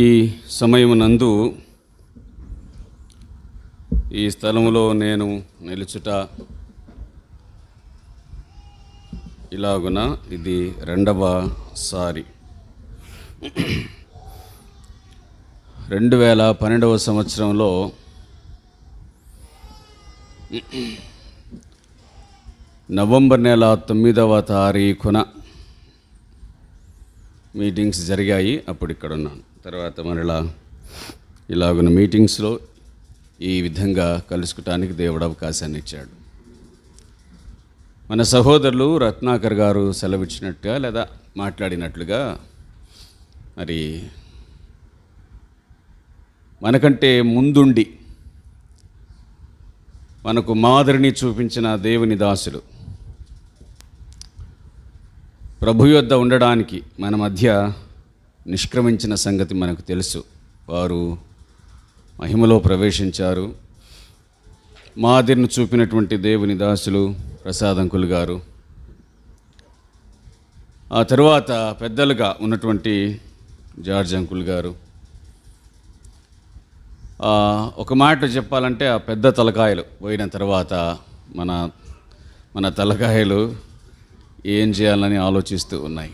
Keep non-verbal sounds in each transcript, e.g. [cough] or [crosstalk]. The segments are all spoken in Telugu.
ఈ సమయమునందు ఈ స్థలంలో నేను నిలుచుట ఇలాగున ఇది రెండవ సారి రెండు వేల పన్నెండవ సంవత్సరంలో నవంబర్ నెల తొమ్మిదవ తారీఖున మీటింగ్స్ జరిగాయి అప్పుడు ఇక్కడ ఉన్నాను తర్వాత మరలా ఇలాగున్న మీటింగ్స్లో ఈ విధంగా కలుసుకోవటానికి దేవుడు అవకాశాన్ని ఇచ్చాడు మన సహోదరులు రత్నాకర్ గారు సెలవిచ్చినట్టుగా లేదా మాట్లాడినట్లుగా మరి మనకంటే ముందుండి మనకు మాదిరిని చూపించిన దేవుని దాసులు ప్రభు యొద్ద ఉండడానికి మన మధ్య నిష్క్రమించిన సంగతి మనకు తెలుసు వారు మహిమలో ప్రవేశించారు మాదిరిని చూపినటువంటి దేవుని దాసులు ప్రసాదంకులు గారు ఆ తర్వాత పెద్దలుగా ఉన్నటువంటి జార్జ్ అంకుల్ గారు ఒక మాట చెప్పాలంటే ఆ పెద్ద తలకాయలు పోయిన తర్వాత మన మన తలకాయలు ఏం చేయాలని ఆలోచిస్తూ ఉన్నాయి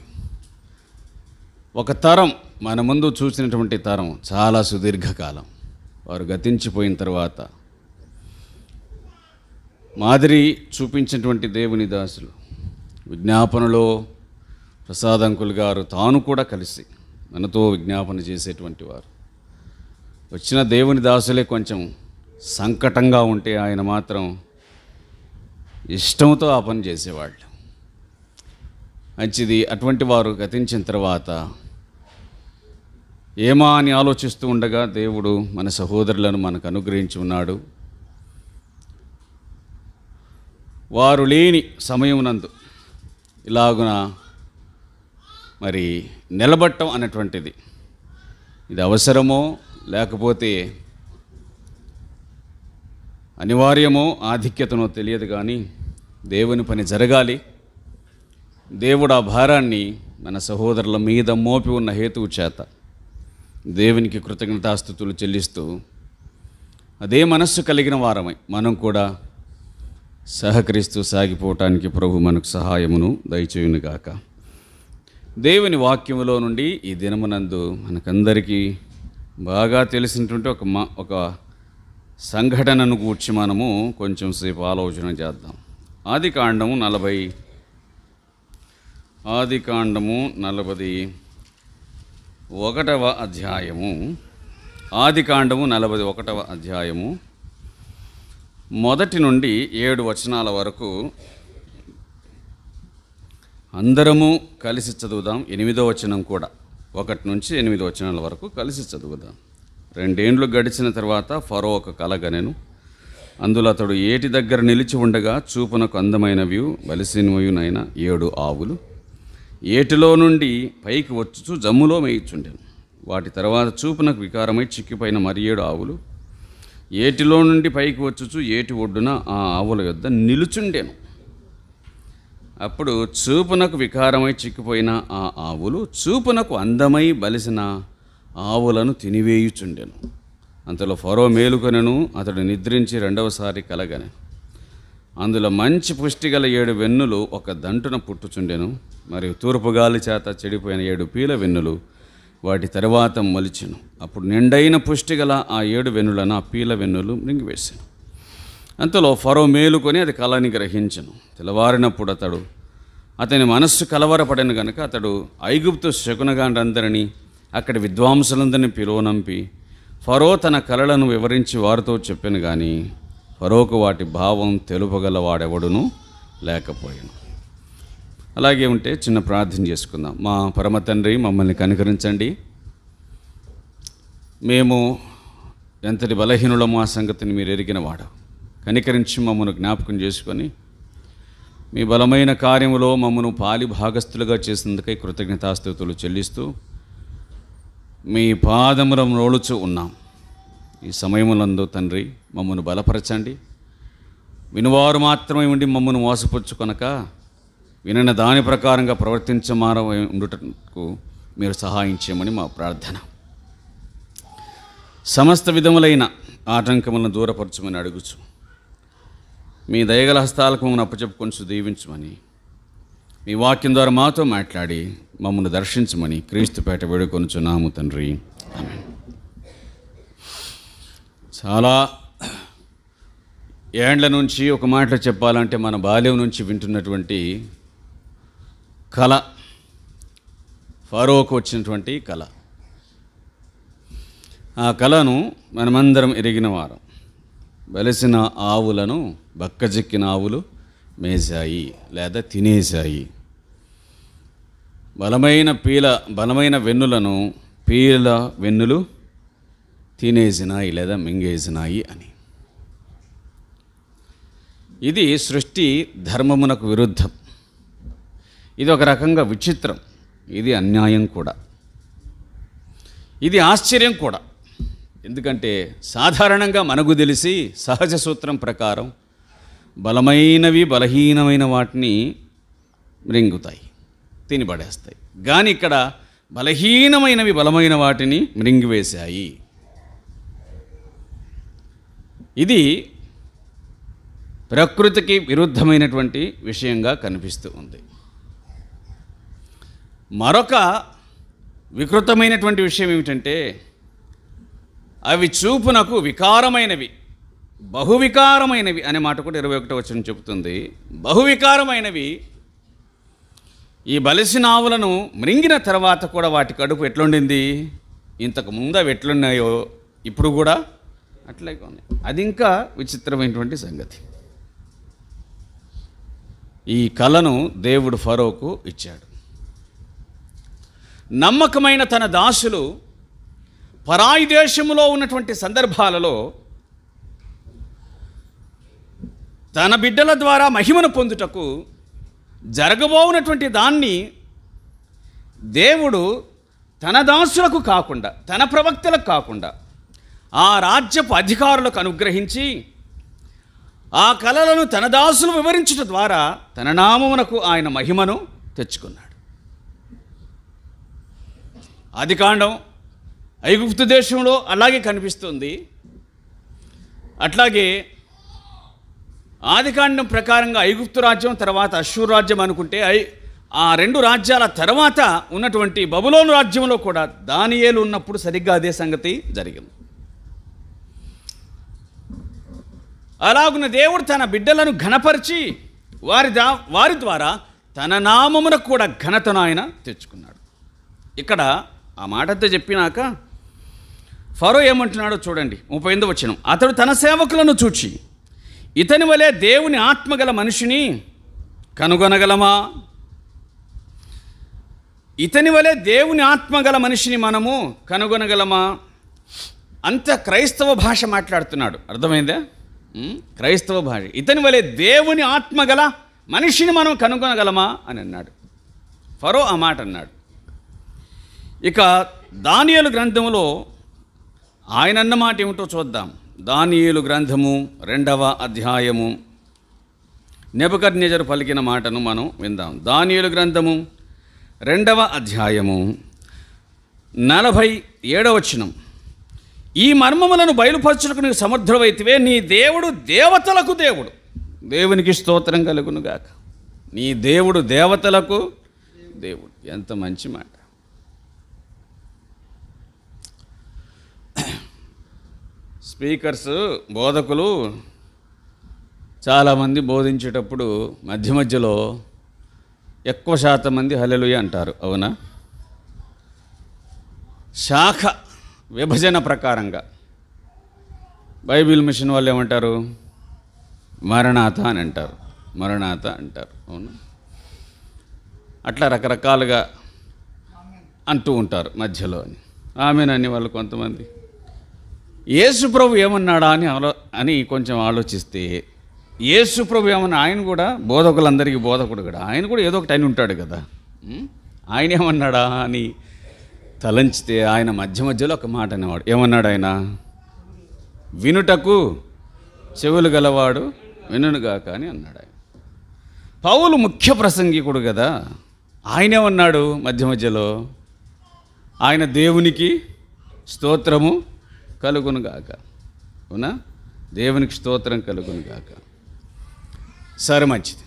ఒక తరం మన ముందు చూసినటువంటి తరం చాలా సుదీర్ఘకాలం వారు గతించిపోయిన తర్వాత మాదిరి చూపించినటువంటి దేవుని దాసులు విజ్ఞాపనలో ప్రసాదంకులు గారు తాను కూడా కలిసి మనతో విజ్ఞాపన చేసేటువంటి వారు వచ్చిన దేవుని దాసులే కొంచెం సంకటంగా ఉంటే ఆయన మాత్రం ఇష్టంతో ఆ పని చేసేవాళ్ళు మంచిది అటువంటి వారు గతించిన తర్వాత ఏమా అని ఆలోచిస్తూ ఉండగా దేవుడు మన సహోదరులను మనకు అనుగ్రహించి ఉన్నాడు వారు లేని సమయం నందు ఇలాగున మరి నిలబట్టం అనేటువంటిది ఇది అవసరమో లేకపోతే అనివార్యమో ఆధిక్యతనో తెలియదు కానీ దేవుని పని జరగాలి దేవుడు ఆ భారాన్ని మన సహోదరుల మీద మోపి ఉన్న హేతువు చేత దేవునికి కృతజ్ఞతాస్థుతులు చెల్లిస్తూ అదే మనస్సు కలిగిన వారమై మనం కూడా సహకరిస్తూ సాగిపోవటానికి ప్రభు మనకు సహాయమును దయచేయునుగాక దేవుని వాక్యములో నుండి ఈ దినమునందు మనకందరికీ బాగా తెలిసినటువంటి ఒక మా ఒక సంఘటనను కూర్చి మనము కొంచెం సేపు ఆలోచన చేద్దాం ఆది కాండము నలభై ఆది కాండము నలభై ఒకటవ అధ్యాయము ఆదికాండము నలభై ఒకటవ అధ్యాయము మొదటి నుండి ఏడు వచనాల వరకు అందరము కలిసి చదువుదాం ఎనిమిదో వచనం కూడా ఒకటి నుంచి ఎనిమిది వచనాల వరకు కలిసి చదువుదాం రెండేండ్లు గడిచిన తర్వాత ఫరో ఒక కలగనెను అందులో అతడు ఏటి దగ్గర నిలిచి ఉండగా చూపునకు అందమైనవి బలిసినవినైన ఏడు ఆవులు ఏటిలో నుండి పైకి వచ్చుచు జమ్ములో మేయిచుండెను వాటి తర్వాత చూపునకు వికారమై చిక్కిపోయిన మరి ఏడు ఆవులు ఏటిలో నుండి పైకి వచ్చుచు ఏటి ఒడ్డున ఆ ఆవుల యొద్ద నిలుచుండెను అప్పుడు చూపునకు వికారమై చిక్కిపోయిన ఆ ఆవులు చూపునకు అందమై బలిసిన ఆవులను తినివేయుచుండెను అంతలో ఫరో మేలుకొనెను అతడు నిద్రించి రెండవసారి కలగనెను అందులో మంచి పుష్టిగల ఏడు వెన్నులు ఒక దంటున పుట్టుచుండెను మరియు తూర్పు గాలి చేత చెడిపోయిన ఏడు పీల వెన్నులు వాటి తరువాత మలిచిను అప్పుడు నిండైన పుష్టిగల ఆ ఏడు వెన్నులను ఆ పీల వెన్నులు మృంగివేశాను అంతలో ఫరో మేలుకొని అది కళని గ్రహించను తెలవారినప్పుడు అతడు అతని మనస్సు కలవరపడను గనుక అతడు ఐగుప్తు శకునగాండ్రందరినీ అక్కడి విద్వాంసులందరినీ పిలువనంపి ఫరో తన కళలను వివరించి వారితో చెప్పాను కానీ ఫరోకు వాటి భావం తెలుపగల లేకపోయాను అలాగే ఉంటే చిన్న ప్రార్థన చేసుకుందాం మా పరమ తండ్రి మమ్మల్ని కనుకరించండి మేము ఎంతటి బలహీనులమో ఆ సంగతిని మీరు ఎరిగినవాడు కనికరించి మమ్మను జ్ఞాపకం చేసుకొని మీ బలమైన కార్యములో మమ్మను పాలి భాగస్థులుగా చేసినందుకై కృతజ్ఞతాస్థుతులు చెల్లిస్తూ మీ పాదముల రోలుచు ఉన్నాం ఈ సమయములందు తండ్రి మమ్మను బలపరచండి వినువారు మాత్రమే ఉండి మమ్మను మోసపుచ్చుకొనక వినిన దాని ప్రకారంగా ప్రవర్తించమార ఉండుటకు మీరు సహాయం చేయమని మా ప్రార్థన సమస్త విధములైన ఆటంకములను దూరపరచమని అడుగుచు మీ దయగల హస్తాలకు మమ్మల్ని అప్పచెప్పుకొని దీవించమని మీ వాక్యం ద్వారా మాతో మాట్లాడి మమ్మల్ని దర్శించమని క్రీస్తుపేట వేడుకొనుచున్నాము తండ్రి చాలా ఏండ్ల నుంచి ఒక మాటలో చెప్పాలంటే మన బాల్యం నుంచి వింటున్నటువంటి కళ ఫరోకు వచ్చినటువంటి కళ ఆ కళను మనమందరం ఎరిగిన వారం వెలసిన ఆవులను బక్కజిక్కిన ఆవులు మేశాయి లేదా తినేశాయి బలమైన పీల బలమైన వెన్నులను పీల వెన్నులు తినేసినాయి లేదా మింగేసినాయి అని ఇది సృష్టి ధర్మమునకు విరుద్ధం ఇది ఒక రకంగా విచిత్రం ఇది అన్యాయం కూడా ఇది ఆశ్చర్యం కూడా ఎందుకంటే సాధారణంగా మనకు తెలిసి సహజ సూత్రం ప్రకారం బలమైనవి బలహీనమైన వాటిని మృంగుతాయి తినిపడేస్తాయి కానీ ఇక్కడ బలహీనమైనవి బలమైన వాటిని మృంగివేశాయి ఇది ప్రకృతికి విరుద్ధమైనటువంటి విషయంగా కనిపిస్తూ ఉంది మరొక వికృతమైనటువంటి విషయం ఏమిటంటే అవి చూపునకు వికారమైనవి బహువికారమైనవి అనే మాట కూడా ఇరవై ఒకటి వచ్చిన చెబుతుంది బహువికారమైనవి ఈ బలిసిన ఆవులను మృంగిన తర్వాత కూడా వాటి కడుపు ఎట్లుండింది ఇంతకు ముందు అవి ఎట్లున్నాయో ఇప్పుడు కూడా అట్లాగే ఉంది అది ఇంకా విచిత్రమైనటువంటి సంగతి ఈ కళను దేవుడు ఫరోకు ఇచ్చాడు నమ్మకమైన తన దాసులు పరాయి దేశంలో ఉన్నటువంటి సందర్భాలలో తన బిడ్డల ద్వారా మహిమను పొందుటకు జరగబోనటువంటి దాన్ని దేవుడు తన దాసులకు కాకుండా తన ప్రవక్తలకు కాకుండా ఆ రాజ్యపు అధికారులకు అనుగ్రహించి ఆ కళలను తన దాసులు వివరించడం ద్వారా తన నామమునకు ఆయన మహిమను తెచ్చుకున్నాడు ఆదికాండం ఐగుప్తు దేశంలో అలాగే కనిపిస్తుంది అట్లాగే ఆదికాండం ప్రకారంగా ఐగుప్తు రాజ్యం తర్వాత అశ్వర్ రాజ్యం అనుకుంటే ఐ ఆ రెండు రాజ్యాల తర్వాత ఉన్నటువంటి బబులోను రాజ్యంలో కూడా దానియేలు ఉన్నప్పుడు సరిగ్గా అదే సంగతి జరిగింది అలాగున్న దేవుడు తన బిడ్డలను ఘనపరిచి వారి దా వారి ద్వారా తన నామమునకు కూడా ఘనతను ఆయన తెచ్చుకున్నాడు ఇక్కడ ఆ అంతా చెప్పినాక ఫరో ఏమంటున్నాడో చూడండి ముప్పై ఎనిమిది వచ్చిన అతడు తన సేవకులను చూచి ఇతని వలె దేవుని ఆత్మగల మనిషిని కనుగొనగలమా ఇతని వలె దేవుని ఆత్మగల మనిషిని మనము కనుగొనగలమా అంత క్రైస్తవ భాష మాట్లాడుతున్నాడు అర్థమైందే క్రైస్తవ భాష ఇతని వలె దేవుని ఆత్మగల మనిషిని మనం కనుగొనగలమా అని అన్నాడు ఫరో ఆ మాట అన్నాడు ఇక దానియలు గ్రంథములో ఆయన అన్న మాట ఏమిటో చూద్దాం దానియలు గ్రంథము రెండవ అధ్యాయము నెబకర్ నిజరు పలికిన మాటను మనం విందాం దానియలు గ్రంథము రెండవ అధ్యాయము నలభై ఏడవచనం ఈ మర్మములను బయలుపరచుటకు నీకు సమర్థుడవైతివే నీ దేవుడు దేవతలకు దేవుడు దేవునికి స్తోత్రం కలుగునుగాక నీ దేవుడు దేవతలకు దేవుడు ఎంత మంచి మాట స్పీకర్స్ బోధకులు చాలామంది బోధించేటప్పుడు మధ్య మధ్యలో ఎక్కువ శాతం మంది హలెలుయ అంటారు అవునా శాఖ విభజన ప్రకారంగా బైబిల్ మిషన్ వాళ్ళు ఏమంటారు మరణాథ అని అంటారు మరణాథ అంటారు అవును అట్లా రకరకాలుగా అంటూ ఉంటారు మధ్యలో అని ఆమెనని వాళ్ళు కొంతమంది యేసుప్రభు ఏమన్నాడా అని ఆలో అని కొంచెం ఆలోచిస్తే యేసుప్రభు ఏమన్నా ఆయన కూడా బోధకులందరికీ బోధకుడు కదా ఆయన కూడా ఏదో ఒకటి ఆయన ఉంటాడు కదా ఆయన ఏమన్నాడా అని తలంచితే ఆయన మధ్య మధ్యలో ఒక మాట అనేవాడు ఏమన్నాడు ఆయన వినుటకు చెవులు గలవాడు వినుగాక అని అన్నాడు ఆయన పౌలు ముఖ్య ప్రసంగికుడు కదా ఆయనేమన్నాడు మధ్య మధ్యలో ఆయన దేవునికి స్తోత్రము కలుగునుగాక అవునా దేవునికి స్తోత్రం కలుగునుగాక సరే మంచిది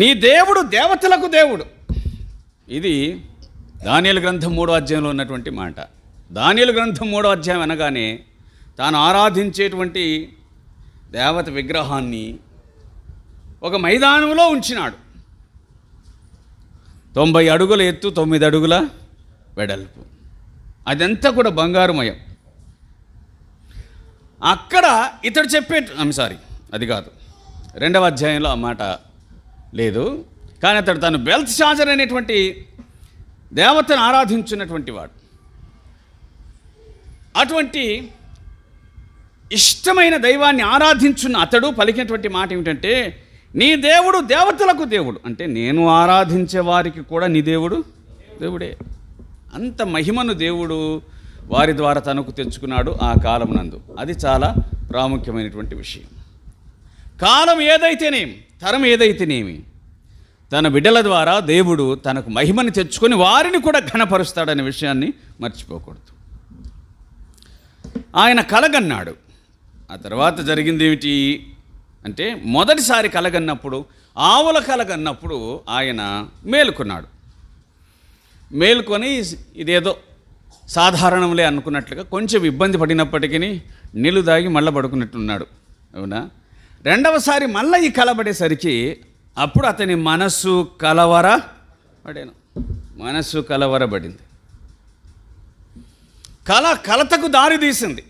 నీ దేవుడు దేవతలకు దేవుడు ఇది దానియల గ్రంథం మూడో అధ్యాయంలో ఉన్నటువంటి మాట దానియల గ్రంథం మూడో అధ్యాయం అనగానే తాను ఆరాధించేటువంటి దేవత విగ్రహాన్ని ఒక మైదానంలో ఉంచినాడు తొంభై అడుగుల ఎత్తు తొమ్మిది అడుగుల వెడల్పు అదంతా కూడా బంగారుమయం అక్కడ ఇతడు చెప్పే ఐమ్ సారీ అది కాదు రెండవ అధ్యాయంలో ఆ మాట లేదు కానీ అతడు తను బెల్త్ షాజర్ అనేటువంటి దేవతను ఆరాధించినటువంటి వాడు అటువంటి ఇష్టమైన దైవాన్ని ఆరాధించున్న అతడు పలికినటువంటి మాట ఏమిటంటే నీ దేవుడు దేవతలకు దేవుడు అంటే నేను ఆరాధించే వారికి కూడా నీ దేవుడు దేవుడే అంత మహిమను దేవుడు వారి ద్వారా తనకు తెచ్చుకున్నాడు ఆ కాలం నందు అది చాలా ప్రాముఖ్యమైనటువంటి విషయం కాలం ఏదైతేనేమి తరం ఏదైతేనేమి తన బిడ్డల ద్వారా దేవుడు తనకు మహిమను తెచ్చుకొని వారిని కూడా ఘనపరుస్తాడనే విషయాన్ని మర్చిపోకూడదు ఆయన కలగన్నాడు ఆ తర్వాత జరిగింది ఏమిటి అంటే మొదటిసారి కలగన్నప్పుడు ఆవుల కలగన్నప్పుడు ఆయన మేలుకున్నాడు మేల్కొని ఇదేదో సాధారణంలే అనుకున్నట్లుగా కొంచెం ఇబ్బంది పడినప్పటికీ నీళ్ళు దాగి మళ్ళీ పడుకున్నట్టున్నాడు అవునా రెండవసారి మళ్ళీ ఈ కలబడేసరికి అప్పుడు అతని మనస్సు కలవర పడాను మనస్సు కలవరబడింది కల కలతకు దారి తీసింది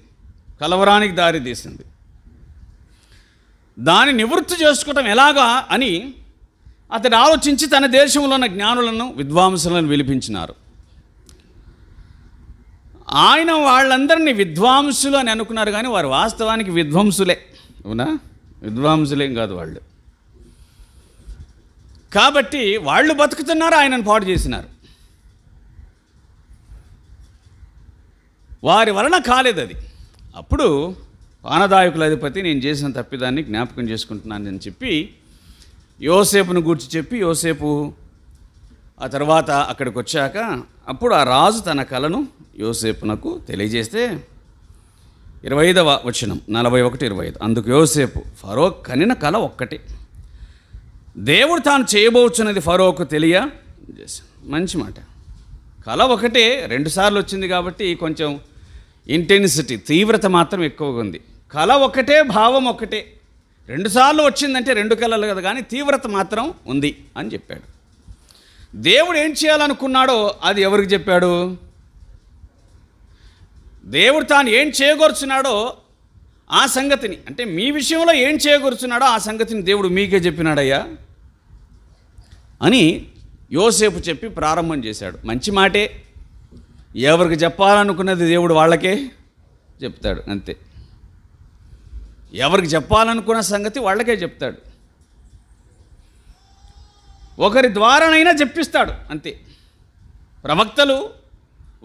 కలవరానికి దారి తీసింది దాన్ని నివృత్తి చేసుకోవటం ఎలాగా అని అతడు ఆలోచించి తన దేశంలో ఉన్న జ్ఞానులను విద్వాంసులను పిలిపించినారు ఆయన వాళ్ళందరినీ విద్వాంసులు అని అనుకున్నారు కానీ వారు వాస్తవానికి విధ్వంసులే అవునా విద్వాంసులేం కాదు వాళ్ళు కాబట్టి వాళ్ళు బతుకుతున్నారు ఆయనను పాటు చేసినారు వారి వలన కాలేదు అది అప్పుడు ఆనదాయకుల అధిపతి నేను చేసిన తప్పిదాన్ని జ్ఞాపకం చేసుకుంటున్నానని చెప్పి యోసేపును గూర్చి చెప్పి యోసేపు ఆ తర్వాత అక్కడికి వచ్చాక అప్పుడు ఆ రాజు తన కలను యోసేపునకు తెలియజేస్తే ఇరవై ఐదవ వచనం నలభై ఒకటి ఇరవై ఐదు అందుకు యోసేపు ఫరోక్ కనిన కళ ఒక్కటే దేవుడు తాను చేయబోచున్నది ఫరోక్ తెలియ మంచి మాట కళ ఒకటే రెండుసార్లు వచ్చింది కాబట్టి కొంచెం ఇంటెన్సిటీ తీవ్రత మాత్రం ఎక్కువగా ఉంది కళ ఒకటే భావం ఒకటే రెండుసార్లు వచ్చిందంటే రెండు కళలు కదా కానీ తీవ్రత మాత్రం ఉంది అని చెప్పాడు దేవుడు ఏం చేయాలనుకున్నాడో అది ఎవరికి చెప్పాడు దేవుడు తాను ఏం చేయగోరుచున్నాడో ఆ సంగతిని అంటే మీ విషయంలో ఏం చేయగోరుచున్నాడో ఆ సంగతిని దేవుడు మీకే చెప్పినాడయ్యా అని యోసేపు చెప్పి ప్రారంభం చేశాడు మంచి మాటే ఎవరికి చెప్పాలనుకున్నది దేవుడు వాళ్ళకే చెప్తాడు అంతే ఎవరికి చెప్పాలనుకున్న సంగతి వాళ్ళకే చెప్తాడు ఒకరి ద్వారానైనా చెప్పిస్తాడు అంతే ప్రవక్తలు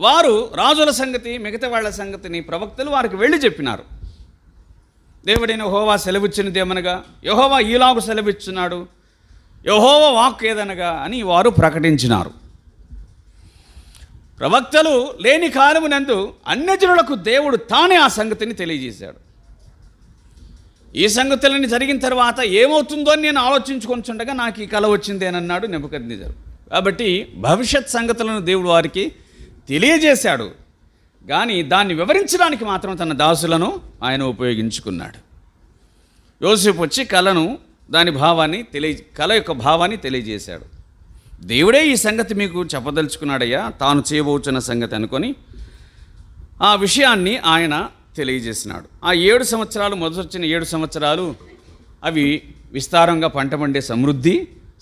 వారు రాజుల సంగతి మిగతా వాళ్ళ సంగతిని ప్రవక్తలు వారికి వెళ్ళి చెప్పినారు దేవుడైన యహోవా సెలవిచ్చినదేమనగా యహోవా ఈలాగు సెలవిచ్చున్నాడు యహోవ వాక్ ఏదనగా అని వారు ప్రకటించినారు ప్రవక్తలు లేని కాలమునందు అన్యజనులకు దేవుడు తానే ఆ సంగతిని తెలియజేశాడు ఈ సంగతులన్నీ జరిగిన తర్వాత ఏమవుతుందో అని నేను ఆలోచించుకొనిచుండగా నాకు ఈ కళ వచ్చిందేనన్నాడు నిజరు కాబట్టి భవిష్యత్ సంగతులను దేవుడు వారికి తెలియజేశాడు కానీ దాన్ని వివరించడానికి మాత్రం తన దాసులను ఆయన ఉపయోగించుకున్నాడు యోసేపు వచ్చి కళను దాని భావాన్ని తెలియ కళ యొక్క భావాన్ని తెలియజేశాడు దేవుడే ఈ సంగతి మీకు చెప్పదలుచుకున్నాడయ్యా తాను చేయబోచున్న సంగతి అనుకొని ఆ విషయాన్ని ఆయన తెలియజేసినాడు ఆ ఏడు సంవత్సరాలు మొదటొచ్చిన ఏడు సంవత్సరాలు అవి విస్తారంగా పంట పండే సమృద్ధి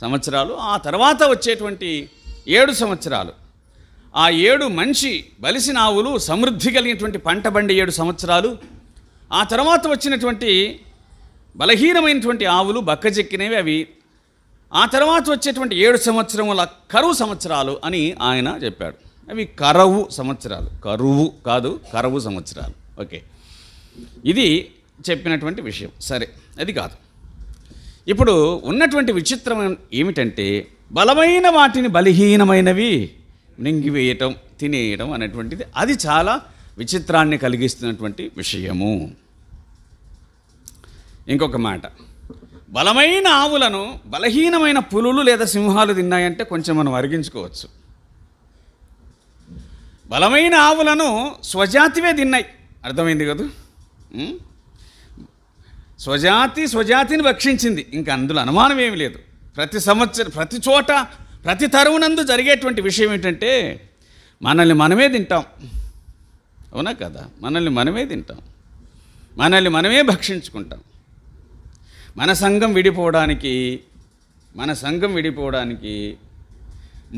సంవత్సరాలు ఆ తర్వాత వచ్చేటువంటి ఏడు సంవత్సరాలు ఆ ఏడు మనిషి బలిసిన ఆవులు సమృద్ధి కలిగినటువంటి పంట బండి ఏడు సంవత్సరాలు ఆ తర్వాత వచ్చినటువంటి బలహీనమైనటువంటి ఆవులు బక్కజెక్కినవి అవి ఆ తర్వాత వచ్చేటువంటి ఏడు సంవత్సరముల కరువు సంవత్సరాలు అని ఆయన చెప్పాడు అవి కరవు సంవత్సరాలు కరువు కాదు కరవు సంవత్సరాలు ఓకే ఇది చెప్పినటువంటి విషయం సరే అది కాదు ఇప్పుడు ఉన్నటువంటి విచిత్రం ఏమిటంటే బలమైన వాటిని బలహీనమైనవి నింగివేయటం తినేయటం అనేటువంటిది అది చాలా విచిత్రాన్ని కలిగిస్తున్నటువంటి విషయము ఇంకొక మాట బలమైన ఆవులను బలహీనమైన పులులు లేదా సింహాలు తిన్నాయంటే కొంచెం మనం అరిగించుకోవచ్చు బలమైన ఆవులను స్వజాతివే తిన్నాయి అర్థమైంది కదా స్వజాతి స్వజాతిని భక్షించింది ఇంకా అందులో అనుమానం ఏమి లేదు ప్రతి సంవత్సరం ప్రతి చోట ప్రతి తరువునందు జరిగేటువంటి విషయం ఏంటంటే మనల్ని మనమే తింటాం అవునా కదా మనల్ని మనమే తింటాం మనల్ని మనమే భక్షించుకుంటాం మన సంఘం విడిపోవడానికి మన సంఘం విడిపోవడానికి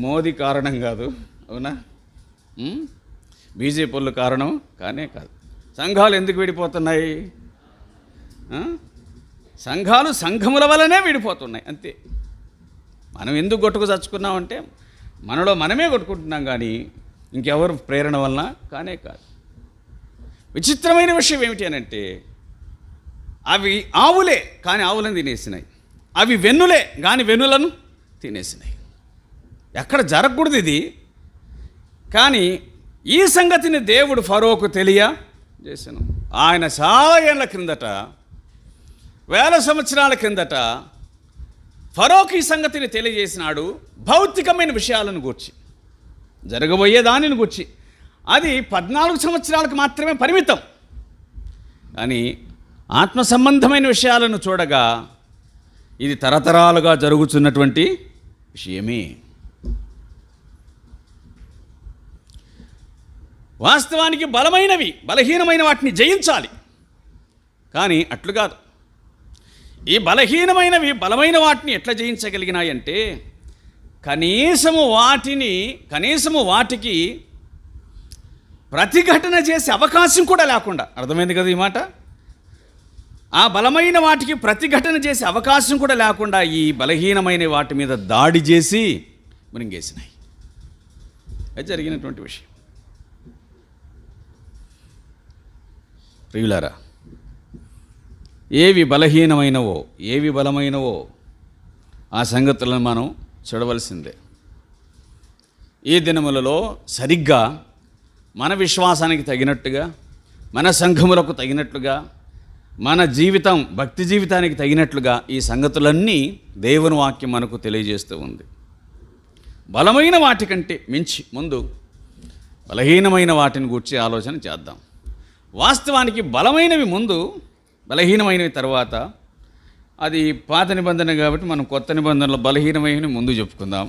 మోదీ కారణం కాదు అవునా బీజేపీ కారణం కానే కాదు సంఘాలు ఎందుకు విడిపోతున్నాయి సంఘాలు సంఘముల వలనే విడిపోతున్నాయి అంతే మనం ఎందుకు కొట్టుకు చచ్చుకున్నామంటే మనలో మనమే కొట్టుకుంటున్నాం కానీ ఇంకెవరు ప్రేరణ వలన కానే కాదు విచిత్రమైన విషయం ఏమిటనంటే అవి ఆవులే కానీ ఆవులను తినేసినాయి అవి వెన్నులే కానీ వెన్నులను తినేసినాయి ఎక్కడ జరగకూడదు ఇది కానీ ఈ సంగతిని దేవుడు ఫరోకు తెలియ చేశాను ఆయన చాలా ఏళ్ళ క్రిందట వేల సంవత్సరాల క్రిందట ఫరోక్ ఈ సంగతిని తెలియజేసినాడు భౌతికమైన విషయాలను గూర్చి జరగబోయే దానిని గూర్చి అది పద్నాలుగు సంవత్సరాలకు మాత్రమే పరిమితం అని ఆత్మ సంబంధమైన విషయాలను చూడగా ఇది తరతరాలుగా జరుగుతున్నటువంటి విషయమే వాస్తవానికి బలమైనవి బలహీనమైన వాటిని జయించాలి కానీ అట్లు కాదు ఈ బలహీనమైనవి బలమైన వాటిని ఎట్లా జయించగలిగినాయంటే కనీసము వాటిని కనీసము వాటికి ప్రతిఘటన చేసే అవకాశం కూడా లేకుండా అర్థమైంది కదా ఈ మాట ఆ బలమైన వాటికి ప్రతిఘటన చేసే అవకాశం కూడా లేకుండా ఈ బలహీనమైన వాటి మీద దాడి చేసి మృంగేసినాయి అది జరిగినటువంటి విషయం ప్రియులారా ఏవి బలహీనమైనవో ఏవి బలమైనవో ఆ సంగతులను మనం చూడవలసిందే ఈ దినములలో సరిగ్గా మన విశ్వాసానికి తగినట్టుగా మన సంఘములకు తగినట్లుగా మన జీవితం భక్తి జీవితానికి తగినట్లుగా ఈ సంగతులన్నీ దేవుని వాక్యం మనకు తెలియజేస్తూ ఉంది బలమైన వాటికంటే మించి ముందు బలహీనమైన వాటిని గూర్చి ఆలోచన చేద్దాం వాస్తవానికి బలమైనవి ముందు బలహీనమైనవి తర్వాత అది పాత నిబంధన కాబట్టి మనం కొత్త నిబంధనలు బలహీనమైనవి ముందు చెప్పుకుందాం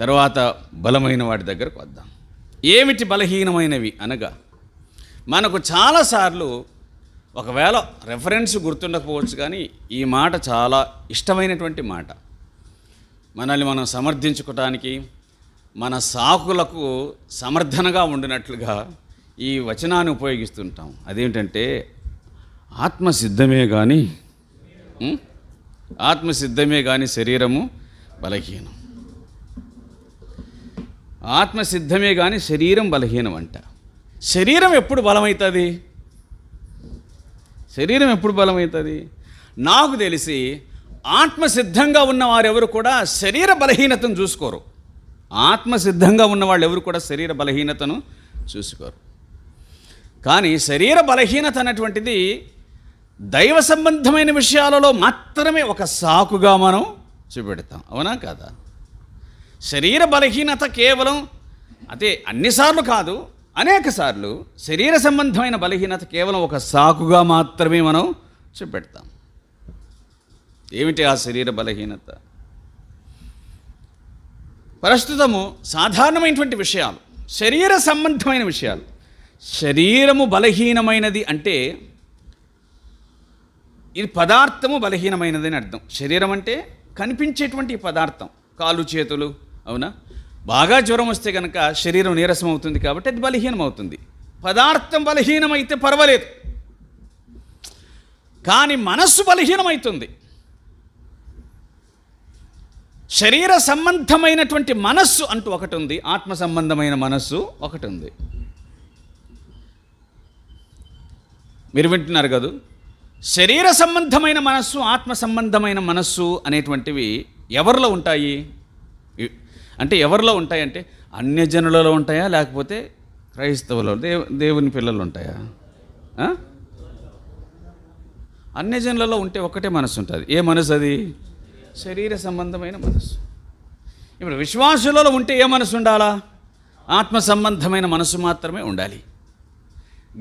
తర్వాత బలమైన వాటి దగ్గరకు వద్దాం ఏమిటి బలహీనమైనవి అనగా మనకు చాలాసార్లు ఒకవేళ రెఫరెన్స్ గుర్తుండకపోవచ్చు కానీ ఈ మాట చాలా ఇష్టమైనటువంటి మాట మనల్ని మనం సమర్థించుకోవటానికి మన సాకులకు సమర్థనగా ఉండినట్లుగా ఈ వచనాన్ని ఉపయోగిస్తుంటాం అదేమిటంటే ఆత్మసిద్ధమే కానీ ఆత్మసిద్ధమే కానీ శరీరము బలహీనం ఆత్మసిద్ధమే కానీ శరీరం బలహీనం అంట శరీరం ఎప్పుడు బలమవుతుంది శరీరం ఎప్పుడు బలమవుతుంది నాకు తెలిసి ఆత్మసిద్ధంగా ఉన్నవారెవరు కూడా శరీర బలహీనతను చూసుకోరు ఆత్మసిద్ధంగా ఉన్నవాళ్ళు ఎవరు కూడా శరీర బలహీనతను చూసుకోరు కానీ శరీర బలహీనత అనేటువంటిది దైవ సంబంధమైన విషయాలలో మాత్రమే ఒక సాకుగా మనం చూపెడతాం అవునా కాదా శరీర బలహీనత కేవలం అదే అన్నిసార్లు కాదు అనేక సార్లు శరీర సంబంధమైన బలహీనత కేవలం ఒక సాకుగా మాత్రమే మనం చూపెడతాం ఏమిటి ఆ శరీర బలహీనత ప్రస్తుతము సాధారణమైనటువంటి విషయాలు శరీర సంబంధమైన విషయాలు శరీరము బలహీనమైనది అంటే ఇది పదార్థము బలహీనమైనది అని అర్థం శరీరం అంటే కనిపించేటువంటి పదార్థం కాలు చేతులు అవునా బాగా జ్వరం వస్తే కనుక శరీరం నీరసం అవుతుంది కాబట్టి అది బలహీనం అవుతుంది పదార్థం బలహీనమైతే పర్వాలేదు కానీ మనస్సు బలహీనమవుతుంది శరీర సంబంధమైనటువంటి మనస్సు అంటూ ఒకటి ఉంది ఆత్మ సంబంధమైన మనస్సు ఒకటి ఉంది మీరు వింటున్నారు కదా శరీర సంబంధమైన మనస్సు ఆత్మ సంబంధమైన మనస్సు అనేటువంటివి ఎవరిలో ఉంటాయి అంటే ఎవరిలో ఉంటాయంటే అన్యజనులలో ఉంటాయా లేకపోతే క్రైస్తవులో దేవు దేవుని పిల్లలు ఉంటాయా అన్యజనులలో ఉంటే ఒక్కటే మనసు ఉంటుంది ఏ మనసు అది శరీర సంబంధమైన మనసు ఇప్పుడు విశ్వాసులలో ఉంటే ఏ మనసు ఉండాలా ఆత్మ సంబంధమైన మనసు మాత్రమే ఉండాలి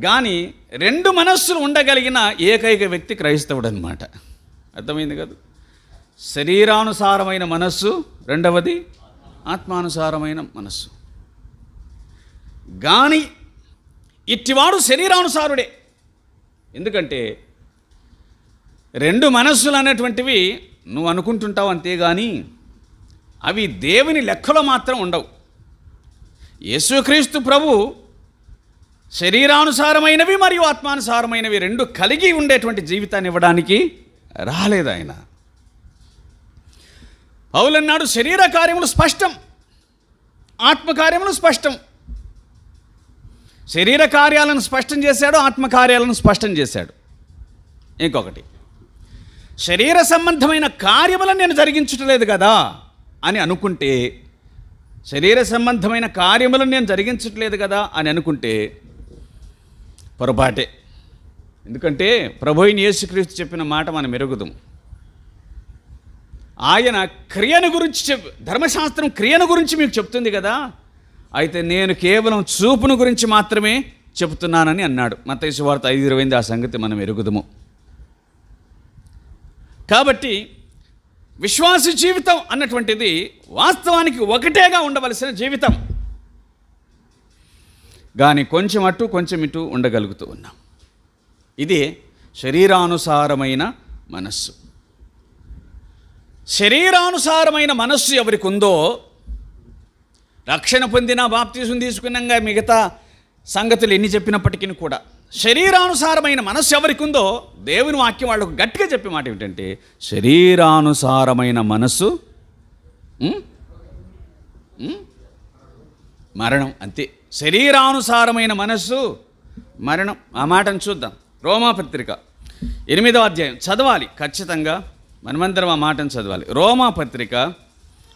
కానీ రెండు మనస్సులు ఉండగలిగిన ఏకైక వ్యక్తి క్రైస్తవుడు అనమాట అర్థమైంది కదా శరీరానుసారమైన మనస్సు రెండవది ఆత్మానుసారమైన మనస్సు కానీ ఇట్టివాడు శరీరానుసారుడే ఎందుకంటే రెండు మనస్సులు అనేటువంటివి నువ్వు అనుకుంటుంటావు అంతేగాని అవి దేవుని లెక్కలో మాత్రం ఉండవు యేసుక్రీస్తు ప్రభు శరీరానుసారమైనవి మరియు ఆత్మానుసారమైనవి రెండు కలిగి ఉండేటువంటి జీవితాన్ని ఇవ్వడానికి రాలేదు ఆయన పౌలన్నాడు శరీర కార్యములు స్పష్టం ఆత్మకార్యములు స్పష్టం శరీర కార్యాలను స్పష్టం చేశాడు ఆత్మకార్యాలను స్పష్టం చేశాడు ఇంకొకటి శరీర సంబంధమైన కార్యములను నేను జరిగించటలేదు కదా అని అనుకుంటే శరీర సంబంధమైన కార్యములను నేను జరిగించట్లేదు కదా అని అనుకుంటే పొరపాటే ఎందుకంటే ప్రభుని యేసుక్రీస్తు చెప్పిన మాట మనం మెరుగుదాం ఆయన క్రియను గురించి చెప్ ధర్మశాస్త్రం క్రియను గురించి మీకు చెప్తుంది కదా అయితే నేను కేవలం చూపును గురించి మాత్రమే చెబుతున్నానని అన్నాడు మతేసు వార్త ఐదు ఇరవైంది ఆ సంగతి మనం ఎరుగుదము కాబట్టి విశ్వాస జీవితం అన్నటువంటిది వాస్తవానికి ఒకటేగా ఉండవలసిన జీవితం కానీ కొంచెం అటు కొంచెం ఇటు ఉండగలుగుతూ ఉన్నాం ఇది శరీరానుసారమైన మనస్సు శరీరానుసారమైన మనస్సు ఎవరికి ఉందో రక్షణ పొందిన బాప్తీసం తీసుకున్నాక మిగతా సంగతులు ఎన్ని చెప్పినప్పటికీ కూడా శరీరానుసారమైన మనస్సు ఎవరికి ఉందో దేవుని వాక్యం వాళ్ళకు గట్టిగా చెప్పే మాట ఏమిటంటే శరీరానుసారమైన మనస్సు మరణం అంతే శరీరానుసారమైన మనస్సు మరణం ఆ మాటను చూద్దాం రోమాపత్రిక ఎనిమిదవ అధ్యాయం చదవాలి ఖచ్చితంగా మనమందరం ఆ మాటను చదవాలి రోమాపత్రిక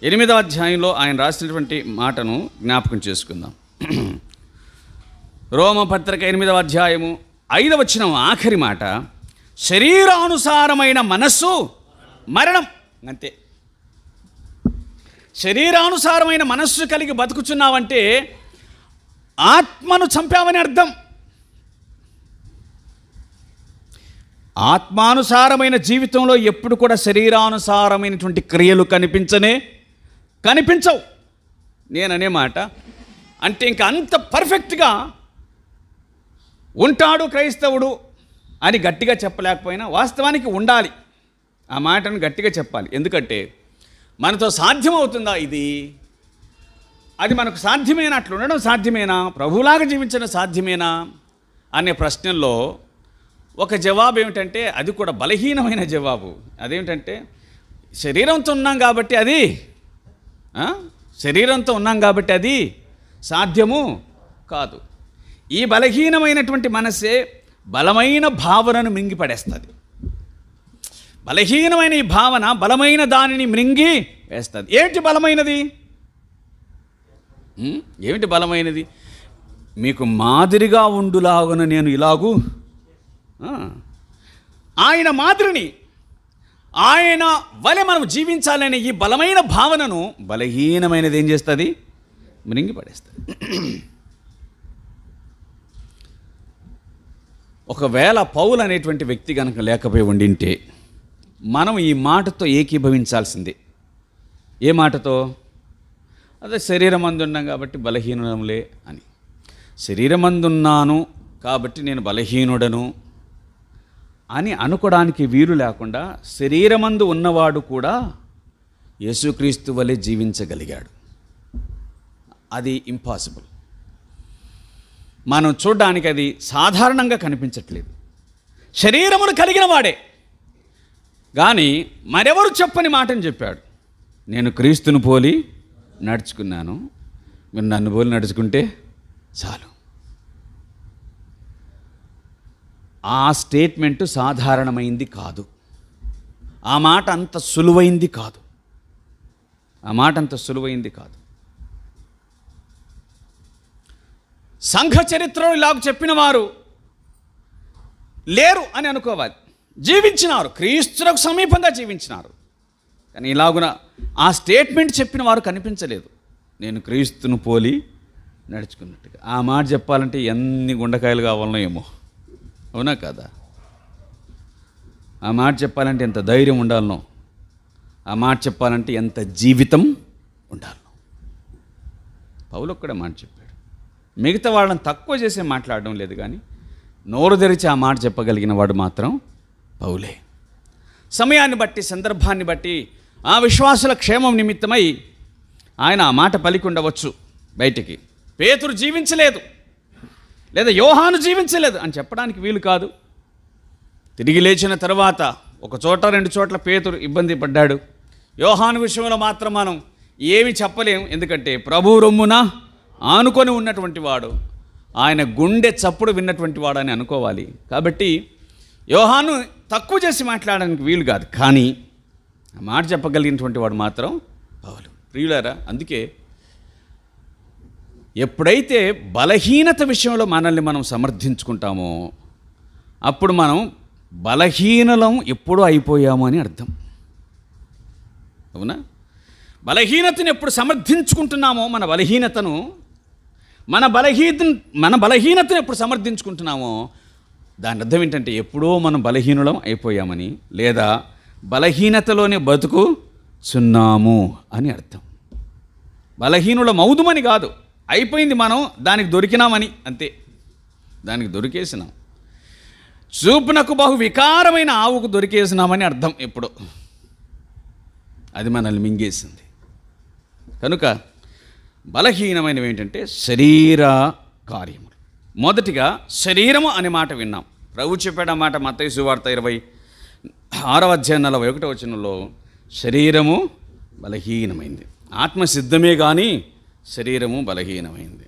ఎనిమిదవ అధ్యాయంలో ఆయన రాసినటువంటి మాటను జ్ఞాపకం చేసుకుందాం [clears throat] రోమపత్రిక ఎనిమిదవ అధ్యాయము ఐదవ వచ్చిన ఆఖరి మాట శరీరానుసారమైన మనస్సు మరణం అంతే శరీరానుసారమైన మనస్సు కలిగి బతుకుచున్నావంటే ఆత్మను చంపామని అర్థం ఆత్మానుసారమైన జీవితంలో ఎప్పుడు కూడా శరీరానుసారమైనటువంటి క్రియలు కనిపించనే కనిపించవు నేననే మాట అంటే ఇంకా అంత పర్ఫెక్ట్గా ఉంటాడు క్రైస్తవుడు అని గట్టిగా చెప్పలేకపోయినా వాస్తవానికి ఉండాలి ఆ మాటను గట్టిగా చెప్పాలి ఎందుకంటే మనతో సాధ్యమవుతుందా ఇది అది మనకు సాధ్యమైన అట్లా ఉండడం సాధ్యమేనా ప్రభువులాగా జీవించడం సాధ్యమేనా అనే ప్రశ్నల్లో ఒక జవాబు ఏమిటంటే అది కూడా బలహీనమైన జవాబు అదేమిటంటే శరీరంతో ఉన్నాం కాబట్టి అది శరీరంతో ఉన్నాం కాబట్టి అది సాధ్యము కాదు ఈ బలహీనమైనటువంటి మనసే బలమైన భావనను మింగిపడేస్తుంది బలహీనమైన ఈ భావన బలమైన దానిని మృంగి వేస్తుంది ఏంటి బలమైనది ఏమిటి బలమైనది మీకు మాదిరిగా ఉండులాగున నేను ఇలాగు ఆయన మాదిరిని ఆయన వలె మనం జీవించాలనే ఈ బలమైన భావనను బలహీనమైనది ఏం చేస్తుంది మృంగి పడేస్తుంది ఒకవేళ పౌలు అనేటువంటి వ్యక్తి కనుక లేకపోయి ఉండింటే మనం ఈ మాటతో ఏకీభవించాల్సిందే ఏ మాటతో అదే శరీరం ఉన్నాం కాబట్టి బలహీనంలే అని శరీరం ఉన్నాను కాబట్టి నేను బలహీనుడను అని అనుకోవడానికి వీలు లేకుండా శరీరమందు ఉన్నవాడు కూడా యేసుక్రీస్తు వలె జీవించగలిగాడు అది ఇంపాసిబుల్ మనం చూడడానికి అది సాధారణంగా కనిపించట్లేదు శరీరమును కలిగిన వాడే కానీ మరెవరు చెప్పని మాటని చెప్పాడు నేను క్రీస్తును పోలి నడుచుకున్నాను మీరు నన్ను పోలి నడుచుకుంటే చాలు ఆ స్టేట్మెంట్ సాధారణమైంది కాదు ఆ మాట అంత సులువైంది కాదు ఆ మాట అంత సులువైంది కాదు సంఘ చరిత్రలో ఇలాగ చెప్పిన వారు లేరు అని అనుకోవాలి జీవించినారు క్రీస్తులకు సమీపంగా జీవించినారు కానీ ఇలాగున ఆ స్టేట్మెంట్ చెప్పిన వారు కనిపించలేదు నేను క్రీస్తును పోలి నడుచుకున్నట్టుగా ఆ మాట చెప్పాలంటే ఎన్ని గుండకాయలు కావాలనో ఏమో అవునా కదా ఆ మాట చెప్పాలంటే ఎంత ధైర్యం ఉండాలనో ఆ మాట చెప్పాలంటే ఎంత జీవితం ఉండాలనో పౌలొక్కడే మాట చెప్పాడు మిగతా వాళ్ళని తక్కువ చేసే మాట్లాడడం లేదు కానీ నోరు తెరిచి ఆ మాట చెప్పగలిగిన వాడు మాత్రం పౌలే సమయాన్ని బట్టి సందర్భాన్ని బట్టి ఆ విశ్వాసుల క్షేమం నిమిత్తమై ఆయన ఆ మాట పలికుండవచ్చు బయటికి పేతురు జీవించలేదు లేదా యోహాను జీవించలేదు అని చెప్పడానికి వీలు కాదు తిరిగి లేచిన తర్వాత ఒక చోట రెండు చోట్ల పేతురు ఇబ్బంది పడ్డాడు యోహాను విషయంలో మాత్రం మనం ఏమి చెప్పలేము ఎందుకంటే ప్రభు రొమ్మున ఆనుకొని ఉన్నటువంటి వాడు ఆయన గుండె చప్పుడు విన్నటువంటి వాడని అనుకోవాలి కాబట్టి యోహాను తక్కువ చేసి మాట్లాడడానికి వీలు కాదు కానీ మాట చెప్పగలిగినటువంటి వాడు మాత్రం పౌలు ప్రియులారా అందుకే ఎప్పుడైతే బలహీనత విషయంలో మనల్ని మనం సమర్థించుకుంటామో అప్పుడు మనం బలహీనలం ఎప్పుడూ అయిపోయాము అని అర్థం అవునా బలహీనతను ఎప్పుడు సమర్థించుకుంటున్నామో మన బలహీనతను మన బలహీన మన బలహీనతను ఎప్పుడు సమర్థించుకుంటున్నామో దాని అర్థం ఏంటంటే ఎప్పుడో మనం బలహీనులం అయిపోయామని లేదా బలహీనతలోనే బతుకు చున్నాము అని అర్థం బలహీనుల మౌదుమని కాదు అయిపోయింది మనం దానికి దొరికినామని అంతే దానికి దొరికేసినాం చూపునకు బహు వికారమైన ఆవుకు దొరికేసినామని అర్థం ఎప్పుడు అది మనల్ని మింగేసింది కనుక బలహీనమైనవి ఏంటంటే శరీర కార్యములు మొదటిగా శరీరము అనే మాట విన్నాం ప్రభు చెప్పాడు మాట మతైసు వార్త ఇరవై ఆరవ అధ్యాయ నలభై ఒకటో వచనంలో శరీరము బలహీనమైంది ఆత్మ సిద్ధమే కానీ శరీరము బలహీనమైంది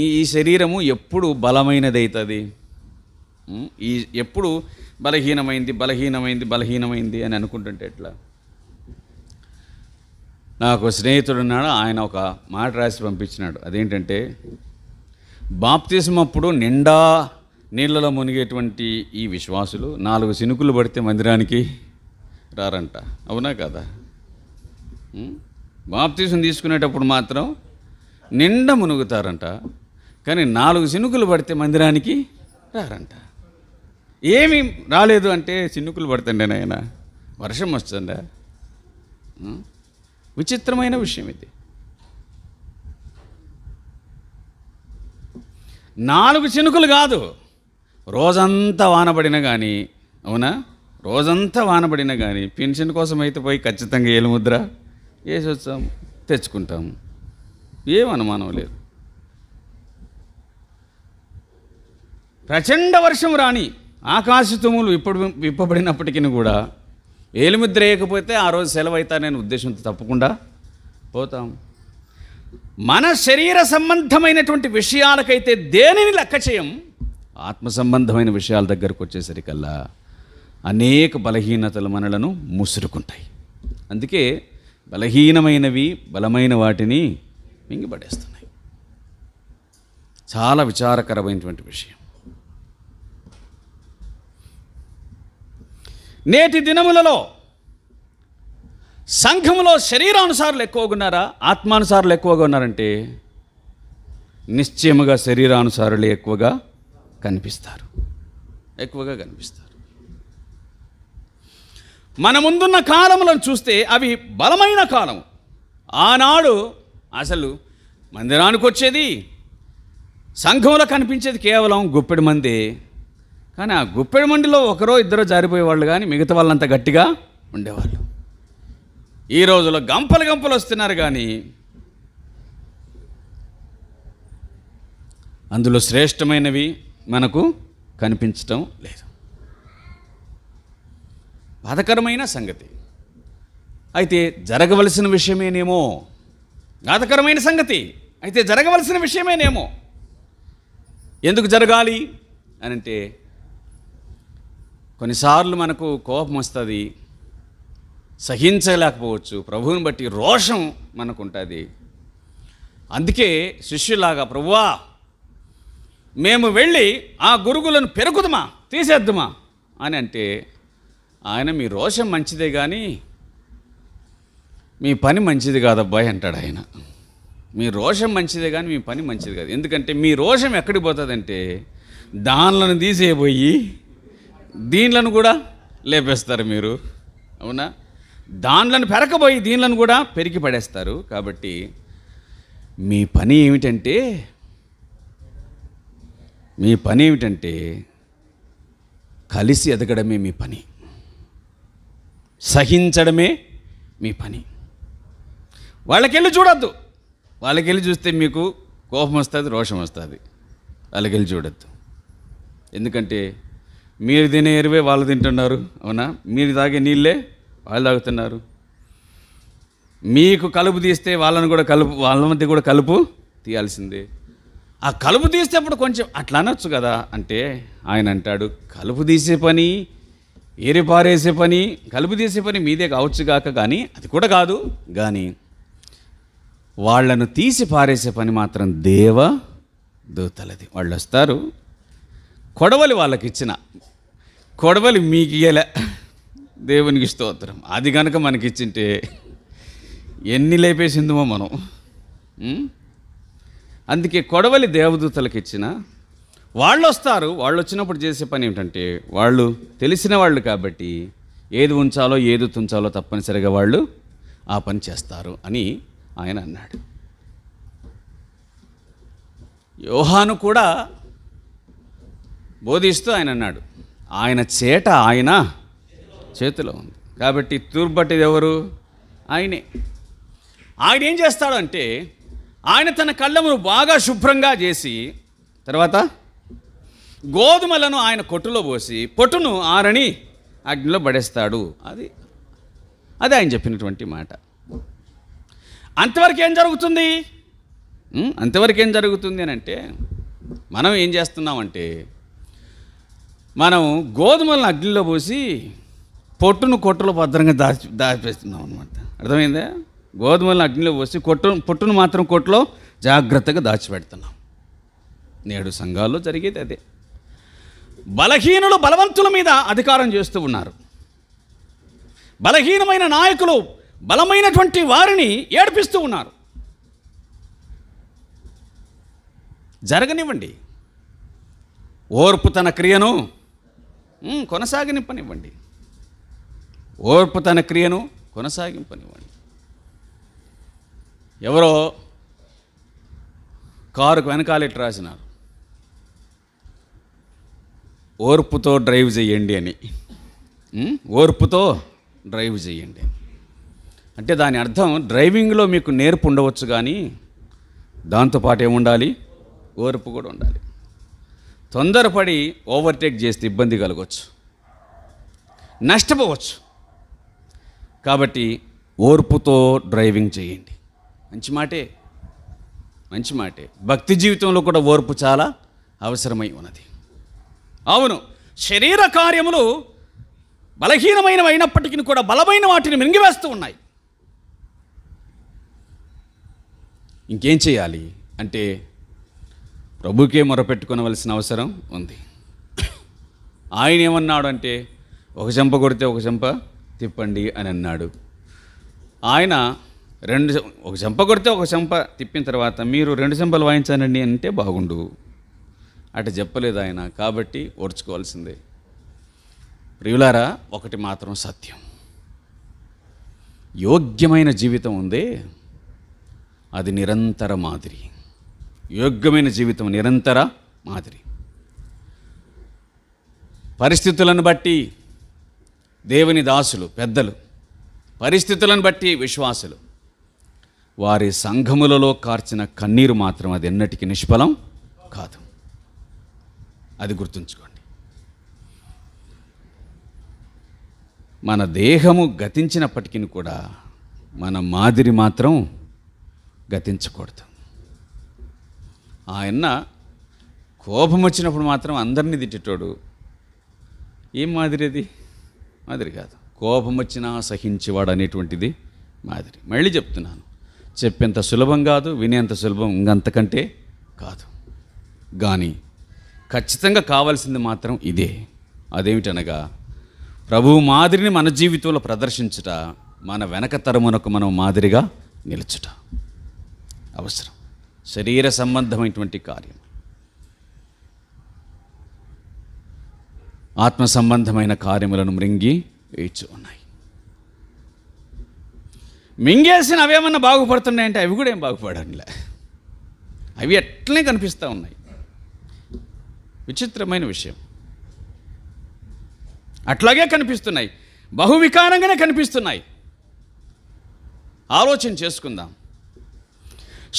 ఈ ఈ శరీరము ఎప్పుడు బలమైనదైతుంది ఈ ఎప్పుడు బలహీనమైంది బలహీనమైంది బలహీనమైంది అని అనుకుంటుంటే ఎట్లా నాకు స్నేహితుడు ఉన్నాడు ఆయన ఒక మాట రాసి పంపించినాడు అదేంటంటే బాప్తిజం అప్పుడు నిండా నీళ్ళలో మునిగేటువంటి ఈ విశ్వాసులు నాలుగు సినుకులు పడితే మందిరానికి రారంట అవునా కదా బాప్తీసం తీసుకునేటప్పుడు మాత్రం నిండా మునుగుతారంట కానీ నాలుగు సినుకులు పడితే మందిరానికి రారంట ఏమి రాలేదు అంటే చిన్నుకులు పడతండి ఆయన వర్షం వస్తుందా విచిత్రమైన విషయం ఇది నాలుగు చినుకులు కాదు రోజంతా వానబడిన కానీ అవునా రోజంతా వానబడిన కానీ పెన్షన్ కోసం అయితే పోయి ఖచ్చితంగా ఏలుముద్ర వేసి వచ్చాం తెచ్చుకుంటాం ఏం అనుమానం లేదు ప్రచండ వర్షం రాని ఆకాశతుములు ఇప్పుడు విప్పబడినప్పటికీ కూడా ఏలుముద్ర వేయకపోతే ఆ రోజు సెలవు అవుతానని ఉద్దేశంతో తప్పకుండా పోతాం మన శరీర సంబంధమైనటువంటి విషయాలకైతే దేనిని లెక్క చేయం ఆత్మ సంబంధమైన విషయాల దగ్గరకు వచ్చేసరికల్లా అనేక బలహీనతలు మనలను ముసురుకుంటాయి అందుకే బలహీనమైనవి బలమైన వాటిని మింగిపడేస్తున్నాయి చాలా విచారకరమైనటువంటి విషయం నేటి దినములలో సంఘములో శరీరానుసారులు ఎక్కువగా ఉన్నారా ఆత్మానుసారులు ఎక్కువగా ఉన్నారంటే నిశ్చయముగా శరీరానుసారులే ఎక్కువగా కనిపిస్తారు ఎక్కువగా కనిపిస్తారు మన ముందున్న కాలములను చూస్తే అవి బలమైన కాలం ఆనాడు అసలు మందిరానికి వచ్చేది సంఘంలో కనిపించేది కేవలం గుప్పెడి మంది కానీ ఆ గుప్పెడి మండిలో ఒకరో ఇద్దరో జారిపోయేవాళ్ళు కానీ మిగతా వాళ్ళంత గట్టిగా ఉండేవాళ్ళు ఈ రోజులో గంపలు గంపలు వస్తున్నారు కానీ అందులో శ్రేష్టమైనవి మనకు కనిపించటం లేదు బాధకరమైన సంగతి అయితే జరగవలసిన విషయమేనేమో బాధకరమైన సంగతి అయితే జరగవలసిన విషయమేనేమో ఎందుకు జరగాలి అని అంటే కొన్నిసార్లు మనకు కోపం వస్తుంది సహించలేకపోవచ్చు ప్రభువుని బట్టి రోషం మనకుంటుంది అందుకే శిష్యులాగా ప్రభువా మేము వెళ్ళి ఆ గురుగులను పెరుకుదమా తీసేద్దమా అని అంటే ఆయన మీ రోషం మంచిదే కానీ మీ పని మంచిది కాదబ్బాయి అంటాడు ఆయన మీ రోషం మంచిదే కానీ మీ పని మంచిది కాదు ఎందుకంటే మీ రోషం ఎక్కడికి పోతుందంటే దానిలను తీసేయబోయి దీనిలను కూడా లేపేస్తారు మీరు అవునా దానిలను పెరకబోయి దీనిలను కూడా పెరిగి పడేస్తారు కాబట్టి మీ పని ఏమిటంటే మీ పని ఏమిటంటే కలిసి ఎదగడమే మీ పని సహించడమే మీ పని వాళ్ళకెళ్ళి చూడొద్దు వాళ్ళకెళ్ళి చూస్తే మీకు కోపం వస్తుంది రోషం వస్తుంది వాళ్ళకెళ్ళి చూడొద్దు ఎందుకంటే మీరు తినే ఎరువే వాళ్ళు తింటున్నారు అవునా మీరు తాగే నీళ్ళే వాళ్ళు తాగుతున్నారు మీకు కలుపు తీస్తే వాళ్ళని కూడా కలుపు వాళ్ళ మధ్య కూడా కలుపు తీయాల్సిందే ఆ కలుపు తీసేటప్పుడు కొంచెం అట్లా అనొచ్చు కదా అంటే ఆయన అంటాడు కలుపు తీసే పని ఏరిపారేసే పని కలుపు తీసే పని మీదే కావచ్చు కాక కానీ అది కూడా కాదు కానీ వాళ్లను తీసి పారేసే పని మాత్రం దేవ దూతలది వాళ్ళు వస్తారు కొడవలి వాళ్ళకి ఇచ్చిన కొడవలి మీకు ఇయ్యలే దేవునికి స్తోత్రం అది కనుక మనకిచ్చింటే ఎన్ని లేపేసిందో మనం అందుకే కొడవలి దేవదూతలకు ఇచ్చిన వాళ్ళు వస్తారు వాళ్ళు వచ్చినప్పుడు చేసే పని ఏమిటంటే వాళ్ళు తెలిసిన వాళ్ళు కాబట్టి ఏది ఉంచాలో ఏది తుంచాలో తప్పనిసరిగా వాళ్ళు ఆ పని చేస్తారు అని ఆయన అన్నాడు యోహాను కూడా బోధిస్తూ ఆయన అన్నాడు ఆయన చేట ఆయన చేతిలో ఉంది కాబట్టి తూర్బట్టిది ఎవరు ఆయనే ఆయన ఏం చేస్తాడంటే ఆయన తన కళ్ళమును బాగా శుభ్రంగా చేసి తర్వాత గోధుమలను ఆయన కొట్టులో పోసి పొట్టును ఆరని అగ్నిలో పడేస్తాడు అది అది ఆయన చెప్పినటువంటి మాట అంతవరకు ఏం జరుగుతుంది అంతవరకు ఏం జరుగుతుంది అని అంటే మనం ఏం చేస్తున్నామంటే మనం గోధుమలను అగ్నిలో పోసి పొట్టును కొట్టులో భద్రంగా దాచి దాచిపేస్తున్నాం అనమాట అర్థమైందా గోధుమలను అగ్నిలో పోసి కొట్టు పొట్టును మాత్రం కొట్లో జాగ్రత్తగా దాచిపెడుతున్నాం నేడు సంఘాల్లో జరిగేది అదే బలహీనులు బలవంతుల మీద అధికారం చేస్తూ ఉన్నారు బలహీనమైన నాయకులు బలమైనటువంటి వారిని ఏడిపిస్తూ ఉన్నారు జరగనివ్వండి ఓర్పు తన క్రియను కొనసాగనిప్పనివ్వండి ఓర్పు తన క్రియను కొనసాగింపనివ్వండి ఎవరో కారుకు వెనకాల రాసినారు ఓర్పుతో డ్రైవ్ చేయండి అని ఓర్పుతో డ్రైవ్ చేయండి అంటే దాని అర్థం డ్రైవింగ్లో మీకు నేర్పు ఉండవచ్చు కానీ దాంతోపాటు ఏముండాలి ఓర్పు కూడా ఉండాలి తొందరపడి ఓవర్టేక్ చేస్తే ఇబ్బంది కలగవచ్చు నష్టపోవచ్చు కాబట్టి ఓర్పుతో డ్రైవింగ్ చేయండి మంచి మాటే మంచి మాటే భక్తి జీవితంలో కూడా ఓర్పు చాలా అవసరమై ఉన్నది అవును శరీర కార్యములు బలహీనమైన అయినప్పటికీ కూడా బలమైన వాటిని మింగివేస్తూ ఉన్నాయి ఇంకేం చేయాలి అంటే ప్రభుకే మొరపెట్టుకునవలసిన అవసరం ఉంది ఆయన ఏమన్నాడు అంటే ఒక చెంప కొడితే ఒక చెంప తిప్పండి అని అన్నాడు ఆయన రెండు ఒక చెంప కొడితే ఒక చెంప తిప్పిన తర్వాత మీరు రెండు చెంపలు వాయించానండి అంటే బాగుండు అటు చెప్పలేదు ఆయన కాబట్టి ఓర్చుకోవాల్సిందే ప్రియులారా ఒకటి మాత్రం సత్యం యోగ్యమైన జీవితం ఉందే అది నిరంతర మాదిరి యోగ్యమైన జీవితం నిరంతర మాదిరి పరిస్థితులను బట్టి దేవుని దాసులు పెద్దలు పరిస్థితులను బట్టి విశ్వాసులు వారి సంఘములలో కార్చిన కన్నీరు మాత్రం అది ఎన్నటికీ నిష్ఫలం కాదు అది గుర్తుంచుకోండి మన దేహము గతించినప్పటికీ కూడా మన మాదిరి మాత్రం గతించకూడదు ఆయన కోపం వచ్చినప్పుడు మాత్రం అందరినీ తిట్టేటోడు ఏం మాదిరి అది మాదిరి కాదు కోపం వచ్చినా సహించేవాడు అనేటువంటిది మాదిరి మళ్ళీ చెప్తున్నాను చెప్పేంత సులభం కాదు వినేంత సులభం ఇంకంతకంటే కాదు కానీ ఖచ్చితంగా కావాల్సింది మాత్రం ఇదే అదేమిటనగా ప్రభు మాదిరిని మన జీవితంలో ప్రదర్శించుట మన వెనక తరమునకు మనం మాదిరిగా నిలుచుట అవసరం శరీర సంబంధమైనటువంటి కార్యం ఆత్మ సంబంధమైన కార్యములను మృంగి వేచి ఉన్నాయి మింగేసిన ఏమన్నా బాగుపడుతున్నాయంటే అవి కూడా ఏం బాగుపడంలే అవి ఎట్లనే కనిపిస్తూ ఉన్నాయి విచిత్రమైన విషయం అట్లాగే కనిపిస్తున్నాయి బహువికారంగానే కనిపిస్తున్నాయి ఆలోచన చేసుకుందాం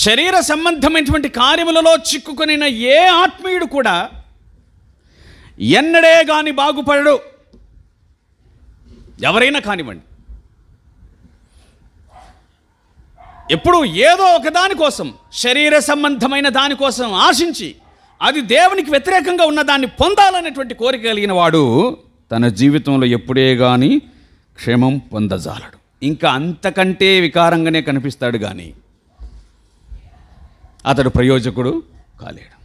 శరీర సంబంధమైనటువంటి కార్యములలో చిక్కుకొనిన ఏ ఆత్మీయుడు కూడా ఎన్నడే కానీ బాగుపడడు ఎవరైనా కానివ్వండి ఎప్పుడు ఏదో ఒక దానికోసం శరీర సంబంధమైన దానికోసం ఆశించి అది దేవునికి వ్యతిరేకంగా ఉన్న దాన్ని పొందాలనేటువంటి కోరిక కలిగిన వాడు తన జీవితంలో ఎప్పుడే కానీ క్షేమం పొందజాలడు ఇంకా అంతకంటే వికారంగానే కనిపిస్తాడు కానీ అతడు ప్రయోజకుడు కాలేడు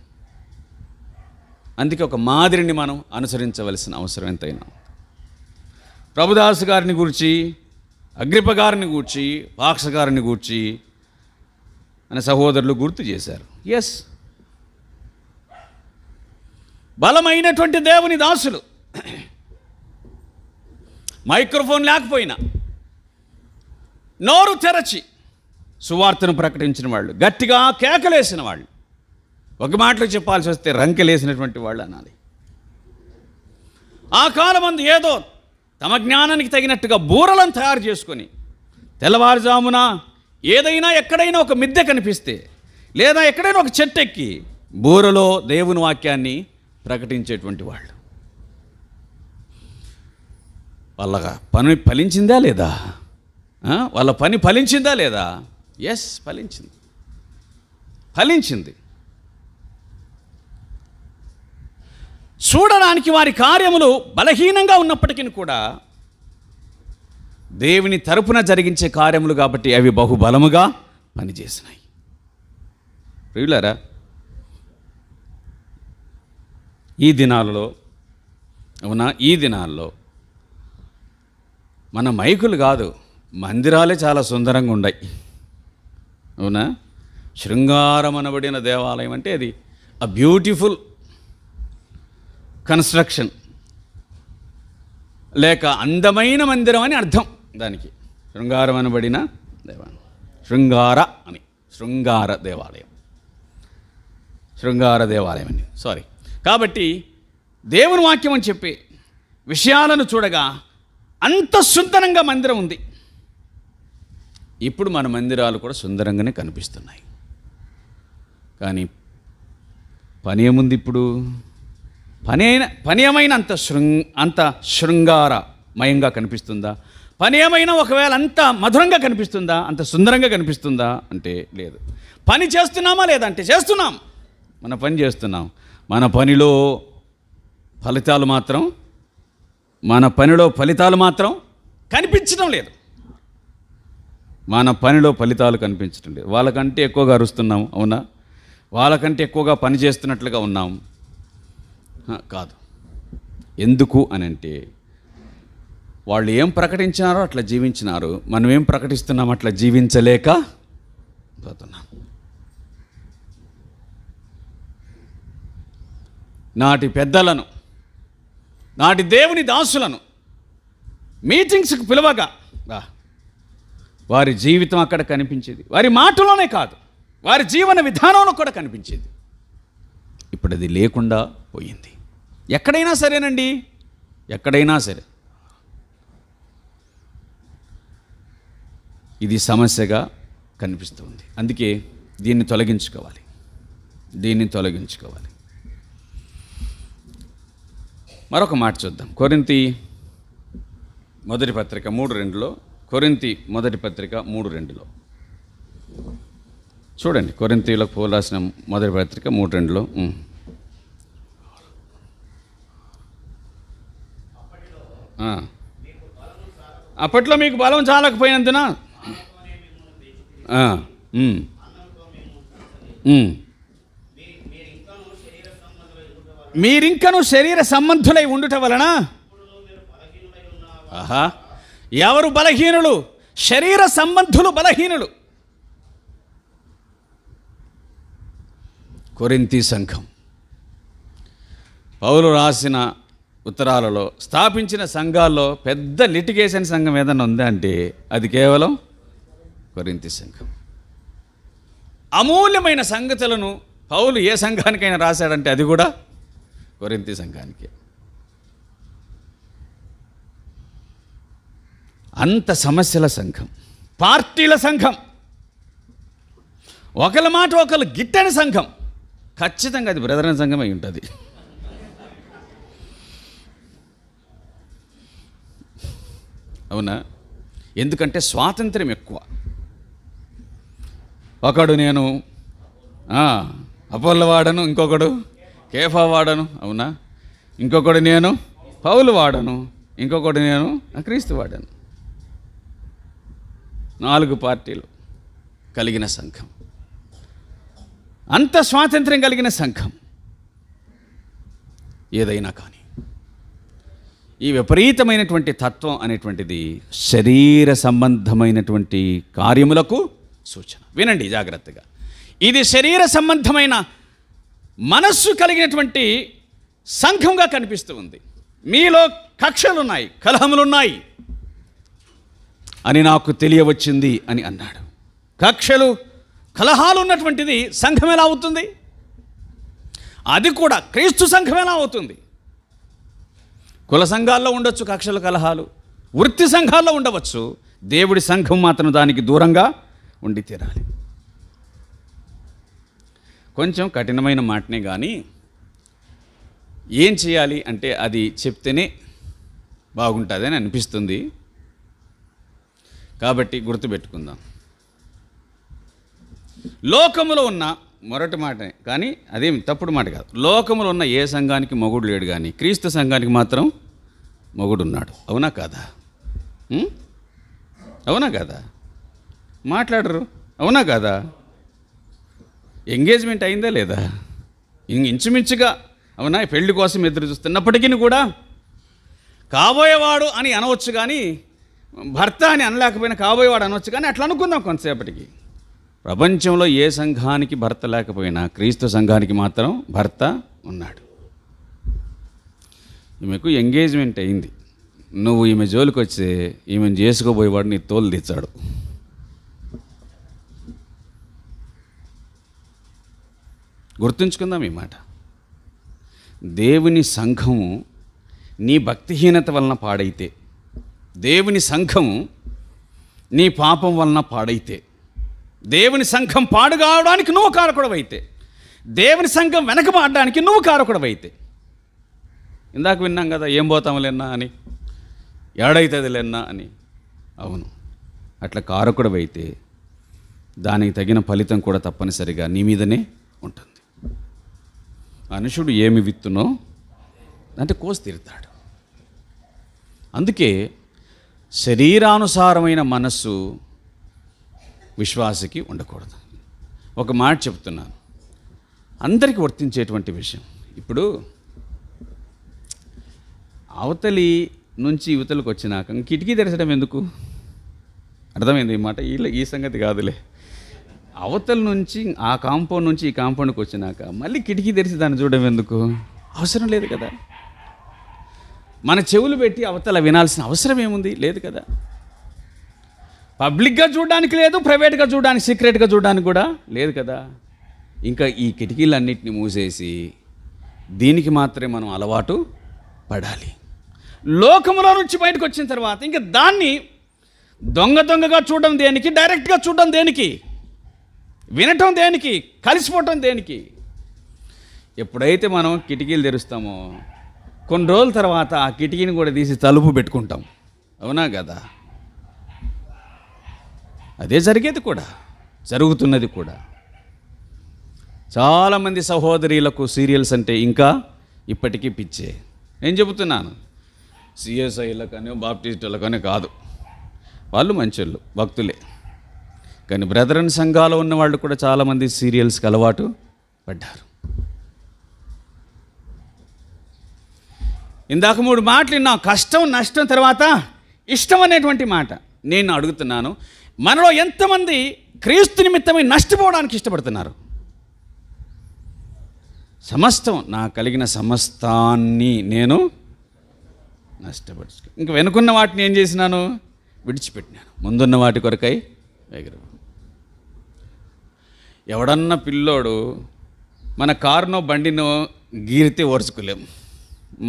అందుకే ఒక మాదిరిని మనం అనుసరించవలసిన అవసరం ఎంతైనా ప్రభుదాస్ గారిని గురించి అగ్రిపగారిని కూర్చి గూర్చి కూర్చి గారిని గూర్చి సహోదరులు గుర్తు చేశారు ఎస్ బలమైనటువంటి దేవుని దాసులు మైక్రోఫోన్ లేకపోయినా నోరు తెరచి సువార్తను ప్రకటించిన వాళ్ళు గట్టిగా కేకలేసిన వాళ్ళు ఒక మాటలు చెప్పాల్సి వస్తే రంకెలేసినటువంటి వాళ్ళు అనాలి ఆ కాలమందు ఏదో తమ జ్ఞానానికి తగినట్టుగా బూరలను తయారు చేసుకొని తెల్లవారుజామున ఏదైనా ఎక్కడైనా ఒక మిద్దె కనిపిస్తే లేదా ఎక్కడైనా ఒక చెట్టు ఎక్కి బూరలో దేవుని వాక్యాన్ని ప్రకటించేటువంటి వాళ్ళు వాళ్ళగా పని ఫలించిందా లేదా వాళ్ళ పని ఫలించిందా లేదా ఎస్ ఫలించింది ఫలించింది చూడడానికి వారి కార్యములు బలహీనంగా ఉన్నప్పటికీ కూడా దేవుని తరపున జరిగించే కార్యములు కాబట్టి అవి బహుబలముగా పనిచేసినాయి ప్రియులారా ఈ దినాలలో అవునా ఈ దినాల్లో మన మైకులు కాదు మందిరాలే చాలా సుందరంగా ఉన్నాయి అవునా శృంగారమనబడిన దేవాలయం అంటే అది ఆ బ్యూటిఫుల్ కన్స్ట్రక్షన్ లేక అందమైన మందిరం అని అర్థం దానికి శృంగారం అనబడిన దేవాలయం శృంగార అని శృంగార దేవాలయం శృంగార దేవాలయం అని సారీ కాబట్టి దేవుని వాక్యం అని చెప్పి విషయాలను చూడగా అంత సుందరంగా మందిరం ఉంది ఇప్పుడు మన మందిరాలు కూడా సుందరంగానే కనిపిస్తున్నాయి కానీ పని ఏముంది ఇప్పుడు పని ఏమైనా అంత శృంగ అంత శృంగారమయంగా కనిపిస్తుందా పని ఏమైనా ఒకవేళ అంత మధురంగా కనిపిస్తుందా అంత సుందరంగా కనిపిస్తుందా అంటే లేదు పని చేస్తున్నామా లేదంటే చేస్తున్నాం మన పని చేస్తున్నాం మన పనిలో ఫలితాలు మాత్రం మన పనిలో ఫలితాలు మాత్రం కనిపించడం లేదు మన పనిలో ఫలితాలు కనిపించడం లేదు వాళ్ళకంటే ఎక్కువగా అరుస్తున్నాం అవునా వాళ్ళకంటే ఎక్కువగా పని చేస్తున్నట్లుగా ఉన్నాం కాదు ఎందుకు అని అంటే వాళ్ళు ఏం ప్రకటించినారో అట్లా జీవించినారు మనం ఏం ప్రకటిస్తున్నాం అట్లా జీవించలేక పోతున్నాం నాటి పెద్దలను నాటి దేవుని దాసులను మీటింగ్స్కి పిలవగా వారి జీవితం అక్కడ కనిపించేది వారి మాటలోనే కాదు వారి జీవన విధానంలో కూడా కనిపించేది ఇప్పుడు అది లేకుండా పోయింది ఎక్కడైనా సరేనండి ఎక్కడైనా సరే ఇది సమస్యగా కనిపిస్తుంది అందుకే దీన్ని తొలగించుకోవాలి దీన్ని తొలగించుకోవాలి మరొక మాట చూద్దాం కొరింతి మొదటి పత్రిక మూడు రెండులో కొరింతి మొదటి పత్రిక మూడు రెండులో చూడండి కొరింతీలకు పోలాసిన మొదటి పత్రిక మూడు రెండులో అప్పట్లో మీకు బలం చాలకపోయినందున మీరింకను శరీర సంబంధులై ఉండుట వలన ఆహా ఎవరు బలహీనులు శరీర సంబంధులు బలహీనులు కొరింతి సంఘం పౌరు రాసిన ఉత్తరాలలో స్థాపించిన సంఘాల్లో పెద్ద లిటిగేషన్ సంఘం ఏదైనా ఉందా అంటే అది కేవలం కొరింతి సంఘం అమూల్యమైన సంగతులను పౌలు ఏ సంఘానికైనా రాశాడంటే అది కూడా కొరింతి సంఘానికి అంత సమస్యల సంఘం పార్టీల సంఘం ఒకళ్ళ మాట ఒకళ్ళు గిట్టని సంఘం ఖచ్చితంగా అది బ్రదరన్ సంఘం అయి ఉంటుంది అవునా ఎందుకంటే స్వాతంత్రం ఎక్కువ ఒకడు నేను అపోల్ల వాడను ఇంకొకడు కేఫా వాడను అవునా ఇంకొకడు నేను పౌలు వాడను ఇంకొకడు నేను క్రీస్తు వాడను నాలుగు పార్టీలు కలిగిన సంఘం అంత స్వాతంత్రం కలిగిన సంఘం ఏదైనా కానీ ఈ విపరీతమైనటువంటి తత్వం అనేటువంటిది శరీర సంబంధమైనటువంటి కార్యములకు సూచన వినండి జాగ్రత్తగా ఇది శరీర సంబంధమైన మనస్సు కలిగినటువంటి సంఘంగా కనిపిస్తూ ఉంది మీలో కక్షలున్నాయి కలహములున్నాయి అని నాకు తెలియవచ్చింది అని అన్నాడు కక్షలు కలహాలు ఉన్నటువంటిది సంఘం ఎలా అవుతుంది అది కూడా క్రీస్తు సంఘం ఎలా అవుతుంది కుల సంఘాల్లో ఉండొచ్చు కక్షల కలహాలు వృత్తి సంఘాల్లో ఉండవచ్చు దేవుడి సంఘం మాత్రం దానికి దూరంగా ఉండి తీరాలి కొంచెం కఠినమైన మాటనే కానీ ఏం చేయాలి అంటే అది చెప్తేనే బాగుంటుందని అనిపిస్తుంది కాబట్టి గుర్తుపెట్టుకుందాం లోకములో ఉన్న మొరటి మాట కానీ అదేం తప్పుడు మాట కాదు లోకములు ఉన్న ఏ సంఘానికి మొగుడు లేడు కానీ క్రీస్తు సంఘానికి మాత్రం మొగుడు ఉన్నాడు అవునా కాదా అవునా కాదా మాట్లాడరు అవునా కాదా ఎంగేజ్మెంట్ అయిందా లేదా ఇంచుమించుగా అవునా పెళ్లి కోసం ఎదురు చూస్తున్నప్పటికీ కూడా కాబోయేవాడు అని అనవచ్చు కానీ భర్త అని అనలేకపోయినా కాబోయేవాడు అనవచ్చు కానీ అట్లా అనుకుందాం కొంతసేపటికి ప్రపంచంలో ఏ సంఘానికి భర్త లేకపోయినా క్రీస్తు సంఘానికి మాత్రం భర్త ఉన్నాడు ఈమెకు ఎంగేజ్మెంట్ అయింది నువ్వు ఈమె జోలికి వస్తే ఈమెను చేసుకోబోయేవాడు నీ తోలు తెచ్చాడు గుర్తుంచుకుందాం ఈ మాట దేవుని సంఘము నీ భక్తిహీనత వలన పాడైతే దేవుని సంఘము నీ పాపం వలన పాడైతే దేవుని సంఘం పాడుగావడానికి నువ్వు కారకుడవైతే దేవుని సంఘం వెనకబాడడానికి నువ్వు కారకుడవైతే ఇందాక విన్నాం కదా ఏం పోతాంలేన్నా అని ఏడైతుందిలేన్నా అని అవును అట్లా కారకుడవైతే దానికి తగిన ఫలితం కూడా తప్పనిసరిగా నీ మీదనే ఉంటుంది మనుషుడు ఏమి విత్తునో అంటే కోసి తీరుతాడు అందుకే శరీరానుసారమైన మనస్సు విశ్వాసకి ఉండకూడదు ఒక మాట చెప్తున్నాను అందరికీ వర్తించేటువంటి విషయం ఇప్పుడు అవతలి నుంచి యువతలకు వచ్చినాక కిటికీ తెరచడం ఎందుకు అర్థమైంది ఈ మాట వీళ్ళ ఈ సంగతి కాదులే అవతల నుంచి ఆ కాంపౌండ్ నుంచి ఈ కాంపౌండ్కి వచ్చినాక మళ్ళీ కిటికీ తెరిచి దాన్ని చూడడం ఎందుకు అవసరం లేదు కదా మన చెవులు పెట్టి అవతల వినాల్సిన అవసరం ఏముంది లేదు కదా పబ్లిక్గా చూడడానికి లేదు ప్రైవేట్గా చూడడానికి సీక్రెట్గా చూడడానికి కూడా లేదు కదా ఇంకా ఈ కిటికీలన్నింటినీ మూసేసి దీనికి మాత్రమే మనం అలవాటు పడాలి లోకంలో నుంచి బయటకు వచ్చిన తర్వాత ఇంకా దాన్ని దొంగ దొంగగా చూడడం దేనికి డైరెక్ట్గా చూడడం దేనికి వినటం దేనికి కలిసిపోవటం దేనికి ఎప్పుడైతే మనం కిటికీలు తెరుస్తామో కొన్ని రోజుల తర్వాత ఆ కిటికీని కూడా తీసి తలుపు పెట్టుకుంటాం అవునా కదా అదే జరిగేది కూడా జరుగుతున్నది కూడా చాలామంది సహోదరులకు సీరియల్స్ అంటే ఇంకా ఇప్పటికీ పిచ్చే నేను చెబుతున్నాను బాప్టిస్టుల కానీ కాదు వాళ్ళు మంచోళ్ళు భక్తులే కానీ బ్రదరన్ సంఘాలు ఉన్న వాళ్ళు కూడా చాలామంది సీరియల్స్కి అలవాటు పడ్డారు ఇందాక మూడు మాటలు నా కష్టం నష్టం తర్వాత ఇష్టం అనేటువంటి మాట నేను అడుగుతున్నాను మనలో ఎంతమంది క్రీస్తు నిమిత్తమై నష్టపోవడానికి ఇష్టపడుతున్నారు సమస్తం నా కలిగిన సమస్తాన్ని నేను నష్టపరుచు ఇంక వెనుకున్న వాటిని ఏం చేసినాను విడిచిపెట్టినాను ముందున్న వాటి కొరకై ఎగరు ఎవడన్నా పిల్లోడు మన కారునో బండినో గీరితే ఓర్చుకోలేము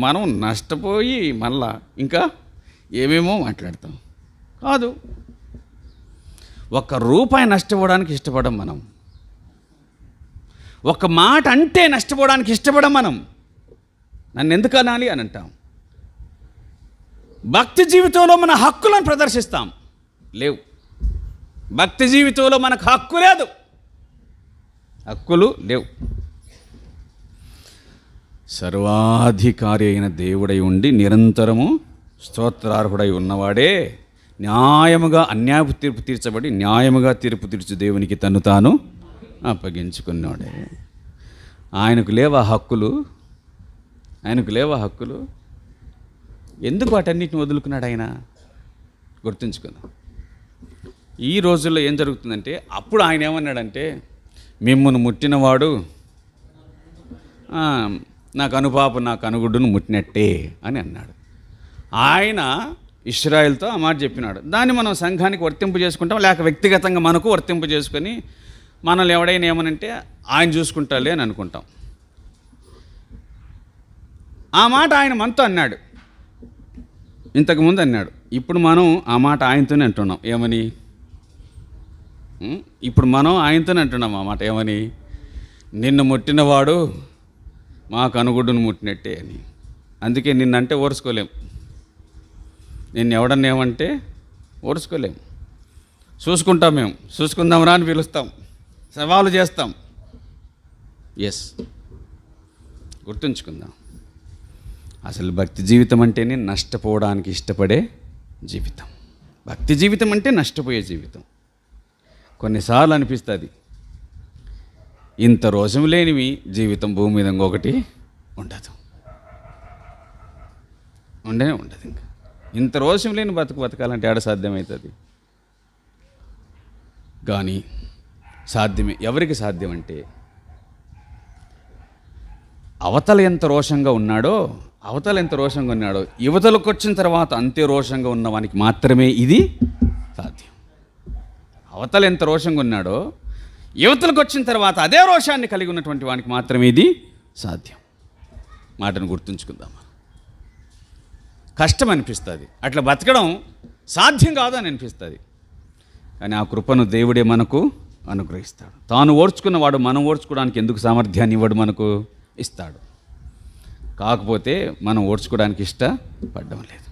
మనం నష్టపోయి మళ్ళా ఇంకా ఏమేమో మాట్లాడతాం కాదు ఒక్క రూపాయి నష్టపోవడానికి ఇష్టపడం మనం ఒక మాట అంటే నష్టపోవడానికి ఇష్టపడం మనం నన్ను ఎందుకు అనాలి అని అంటాం భక్తి జీవితంలో మన హక్కులను ప్రదర్శిస్తాం లేవు భక్తి జీవితంలో మనకు హక్కు లేదు హక్కులు లేవు సర్వాధికారి అయిన దేవుడై ఉండి నిరంతరము స్తోత్రార్హుడై ఉన్నవాడే న్యాయముగా అన్యాయపు తీర్పు తీర్చబడి న్యాయముగా తీర్పు తీర్చు దేవునికి తను తాను అప్పగించుకున్నాడే ఆయనకు లేవా హక్కులు ఆయనకు లేవా హక్కులు ఎందుకు వాటన్నిటిని వదులుకున్నాడు ఆయన గుర్తుంచుకుందాం ఈ రోజుల్లో ఏం జరుగుతుందంటే అప్పుడు ఆయన ఏమన్నాడంటే మిమ్మల్ని ముట్టినవాడు నాకు అనుపాప నాకు అనుగుడ్డును ముట్టినట్టే అని అన్నాడు ఆయన ఇస్రాయల్తో ఆ మాట చెప్పినాడు దాన్ని మనం సంఘానికి వర్తింపు చేసుకుంటాం లేక వ్యక్తిగతంగా మనకు వర్తింపు చేసుకొని మనల్ని ఎవడైనా ఏమనంటే ఆయన చూసుకుంటాలే అని అనుకుంటాం ఆ మాట ఆయన మనతో అన్నాడు ఇంతకుముందు అన్నాడు ఇప్పుడు మనం ఆ మాట ఆయనతోనే అంటున్నాం ఏమని ఇప్పుడు మనం ఆయనతోనే అంటున్నాం ఆ మాట ఏమని నిన్ను ముట్టినవాడు మాకు అనుగుడ్డును ముట్టినట్టే అని అందుకే నిన్నంటే ఓర్చుకోలేం నేను ఎవడన్నేమంటే ఓర్చుకోలేము చూసుకుంటాం మేము చూసుకుందాంరా అని పిలుస్తాం సవాలు చేస్తాం ఎస్ గుర్తుంచుకుందాం అసలు భక్తి జీవితం అంటేనే నష్టపోవడానికి ఇష్టపడే జీవితం భక్తి జీవితం అంటే నష్టపోయే జీవితం కొన్నిసార్లు అనిపిస్తుంది ఇంత రోజం లేనివి జీవితం భూమి మీద ఒకటి ఉండదు ఉండనే ఉండదు ఇంకా ఇంత రోషం లేని బతుకు బతకాలంటే ఆడ సాధ్యమవుతుంది కానీ సాధ్యమే ఎవరికి సాధ్యం అంటే అవతల ఎంత రోషంగా ఉన్నాడో అవతల ఎంత రోషంగా ఉన్నాడో యువతలకు వచ్చిన తర్వాత అంతే రోషంగా ఉన్నవానికి మాత్రమే ఇది సాధ్యం అవతల ఎంత రోషంగా ఉన్నాడో యువతలకు వచ్చిన తర్వాత అదే రోషాన్ని కలిగి ఉన్నటువంటి వానికి మాత్రమే ఇది సాధ్యం మాటను గుర్తుంచుకుందాం కష్టం అనిపిస్తుంది అట్లా బతకడం సాధ్యం కాదని అనిపిస్తుంది కానీ ఆ కృపను దేవుడే మనకు అనుగ్రహిస్తాడు తాను ఓడ్చుకున్నవాడు మనం ఓడ్చుకోవడానికి ఎందుకు సామర్థ్యాన్ని ఇవ్వడు మనకు ఇస్తాడు కాకపోతే మనం ఓడ్చుకోవడానికి ఇష్టపడడం లేదు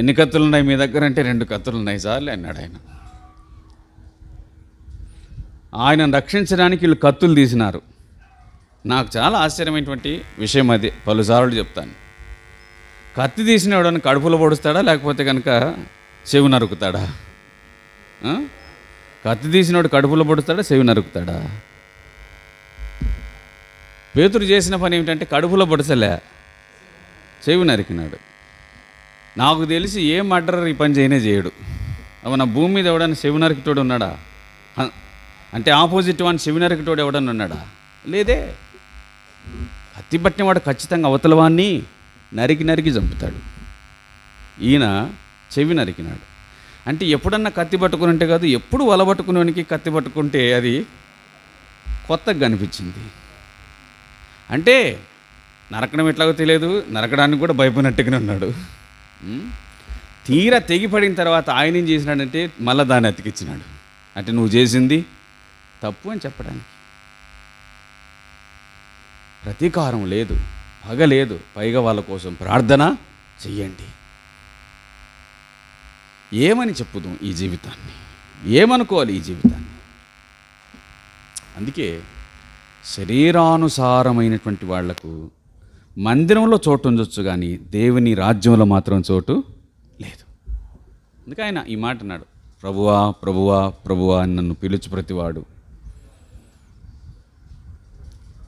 ఎన్ని కత్తులు ఉన్నాయి మీ దగ్గర అంటే రెండు కత్తులు ఉన్నాయి సార్లు అన్నాడు ఆయన ఆయన రక్షించడానికి వీళ్ళు కత్తులు తీసినారు నాకు చాలా ఆశ్చర్యమైనటువంటి విషయం అది పలుసార్లు చెప్తాను కత్తి తీసిన వాడని కడుపులో పొడుస్తాడా లేకపోతే కనుక చెవి నరుకుతాడా కత్తి తీసినోడు కడుపులో పొడుస్తాడా చెవి నరుకుతాడా పేతురు చేసిన పని ఏమిటంటే కడుపులో పొడసలే చెవి నరికినాడు నాకు తెలిసి ఏ మర్డర్ ఈ పని చేయనే చేయడు అవునా భూమి మీద ఎవడన్నా చెవి నరికిటోడు ఉన్నాడా అంటే ఆపోజిట్ వాడిని చెవి నరికిటోడు ఎవడన్నా ఉన్నాడా లేదే కత్తి వాడు ఖచ్చితంగా అవతలవాన్ని నరికి నరికి చంపుతాడు ఈయన చెవి నరికినాడు అంటే ఎప్పుడన్నా కత్తి పట్టుకుని అంటే కాదు ఎప్పుడు వలబట్టుకునేవానికి కత్తి పట్టుకుంటే అది కొత్తగా కనిపించింది అంటే నరకడం ఎట్లాగో తెలియదు నరకడానికి కూడా భయపడినట్టుగానే ఉన్నాడు తీరా తెగిపడిన తర్వాత ఆయన ఏం చేసినాడంటే మళ్ళీ దాన్ని అతికిచ్చినాడు అంటే నువ్వు చేసింది తప్పు అని చెప్పడానికి ప్రతీకారం లేదు పగ లేదు పైగా వాళ్ళ కోసం ప్రార్థన చెయ్యండి ఏమని చెప్పుదాం ఈ జీవితాన్ని ఏమనుకోవాలి ఈ జీవితాన్ని అందుకే శరీరానుసారమైనటువంటి వాళ్లకు మందిరంలో చోటు ఉండొచ్చు కానీ దేవుని రాజ్యంలో మాత్రం చోటు లేదు అందుకే ఆయన ఈ మాట అన్నాడు ప్రభువా ప్రభువా ప్రభువా అని నన్ను పిలుచు ప్రతివాడు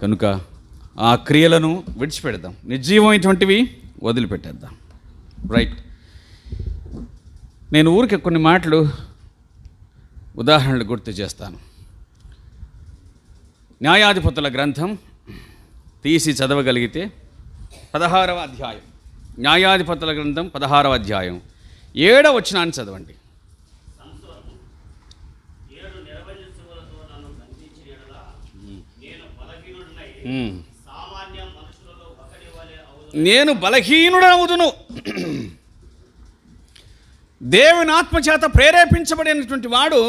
కనుక ఆ క్రియలను విడిచిపెడదాం నిర్జీవమైనటువంటివి వదిలిపెట్టేద్దాం రైట్ నేను ఊరికి కొన్ని మాటలు ఉదాహరణలు గుర్తు చేస్తాను న్యాయాధిపతుల గ్రంథం తీసి చదవగలిగితే పదహారవ అధ్యాయం న్యాయాధిపతుల గ్రంథం పదహారవ అధ్యాయం ఏడవ వచ్చినాన్ని చదవండి నేను బలహీనుడవుదును దేవుని ఆత్మచేత ప్రేరేపించబడినటువంటి వాడు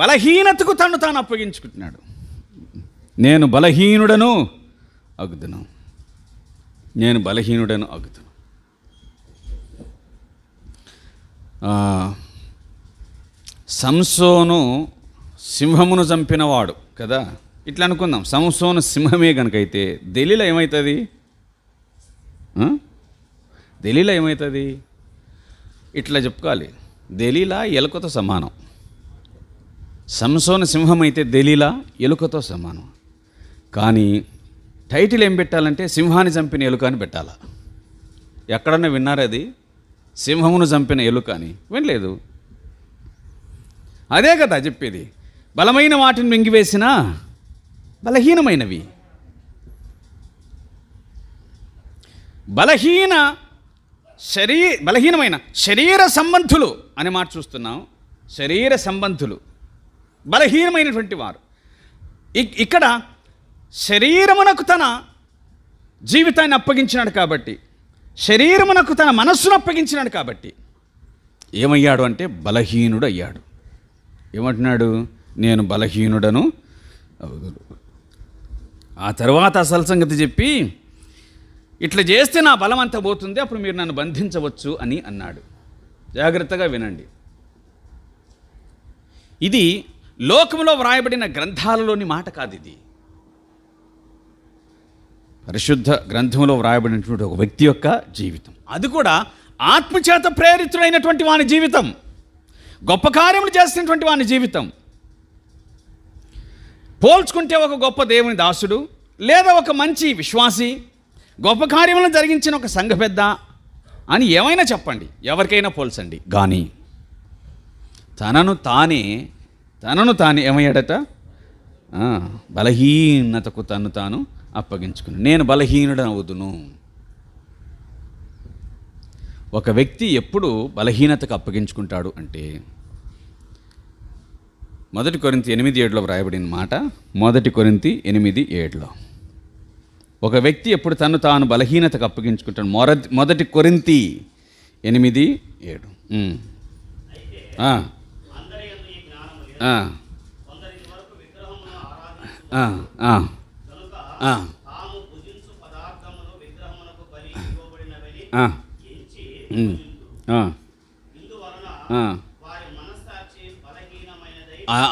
బలహీనతకు తను తాను అప్పగించుకుంటున్నాడు నేను బలహీనుడను అగుదును నేను బలహీనుడను అగుదును సంసోను సింహమును చంపినవాడు కదా ఇట్లా అనుకుందాం సంసోను సింహమే కనుకైతే ఢిల్లీలో ఏమవుతుంది దలీలా ఏమవుతుంది ఇట్లా చెప్పుకోవాలి దలీలా ఎలుకతో సమానం సంసోన సింహం అయితే దలీలా ఎలుకతో సమానం కానీ టైటిల్ ఏం పెట్టాలంటే సింహాన్ని చంపిన ఎలుక అని పెట్టాలా ఎక్కడన్నా విన్నారది సింహమును చంపిన ఎలుక అని వినలేదు అదే కదా చెప్పేది బలమైన వాటిని మింగివేసినా బలహీనమైనవి బలహీన శరీ బలహీనమైన శరీర సంబంధులు అనే మాట చూస్తున్నాం శరీర సంబంధులు బలహీనమైనటువంటి వారు ఇక్కడ శరీరమునకు తన జీవితాన్ని అప్పగించినాడు కాబట్టి శరీరమునకు తన మనస్సును అప్పగించినాడు కాబట్టి ఏమయ్యాడు అంటే బలహీనుడు అయ్యాడు ఏమంటున్నాడు నేను బలహీనుడను ఆ తర్వాత అసలు సంగతి చెప్పి ఇట్లా చేస్తే నా బలం అంత పోతుంది అప్పుడు మీరు నన్ను బంధించవచ్చు అని అన్నాడు జాగ్రత్తగా వినండి ఇది లోకంలో వ్రాయబడిన గ్రంథాలలోని మాట కాదు ఇది పరిశుద్ధ గ్రంథంలో వ్రాయబడినటువంటి ఒక వ్యక్తి యొక్క జీవితం అది కూడా ఆత్మచేత ప్రేరితుడైనటువంటి వాని జీవితం గొప్ప కార్యములు చేసినటువంటి వాని జీవితం పోల్చుకుంటే ఒక గొప్ప దేవుని దాసుడు లేదా ఒక మంచి విశ్వాసి గొప్ప కార్యములను జరిగించిన ఒక సంఘ పెద్ద అని ఏమైనా చెప్పండి ఎవరికైనా పోల్చండి కానీ తనను తానే తనను తాను ఏమయ్యాడట బలహీనతకు తను తాను అప్పగించుకుని నేను అవుదును ఒక వ్యక్తి ఎప్పుడు బలహీనతకు అప్పగించుకుంటాడు అంటే మొదటి కొరింత ఎనిమిది ఏడులో వ్రాయబడిన మాట మొదటి కొరింతి ఎనిమిది ఏడులో ఒక వ్యక్తి ఎప్పుడు తను తాను బలహీనతకు అప్పగించుకుంటాడు మొర మొదటి కొరింతి ఎనిమిది ఏడు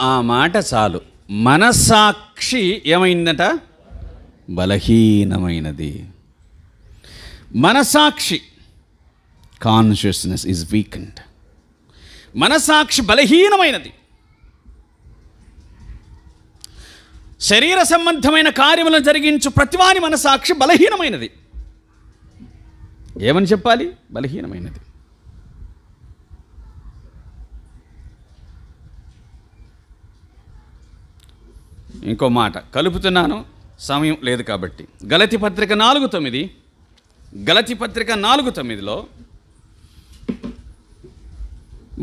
ఆ మాట చాలు మనస్సాక్షి ఏమైందట బలహీనమైనది మనసాక్షి కాన్షియస్నెస్ ఈజ్ వీకెండ్ మనసాక్షి బలహీనమైనది శరీర సంబంధమైన కార్యములను జరిగించు ప్రతివాని మనసాక్షి బలహీనమైనది ఏమని చెప్పాలి బలహీనమైనది ఇంకో మాట కలుపుతున్నాను సమయం లేదు కాబట్టి గలతి పత్రిక నాలుగు తొమ్మిది గలతి పత్రిక నాలుగు తొమ్మిదిలో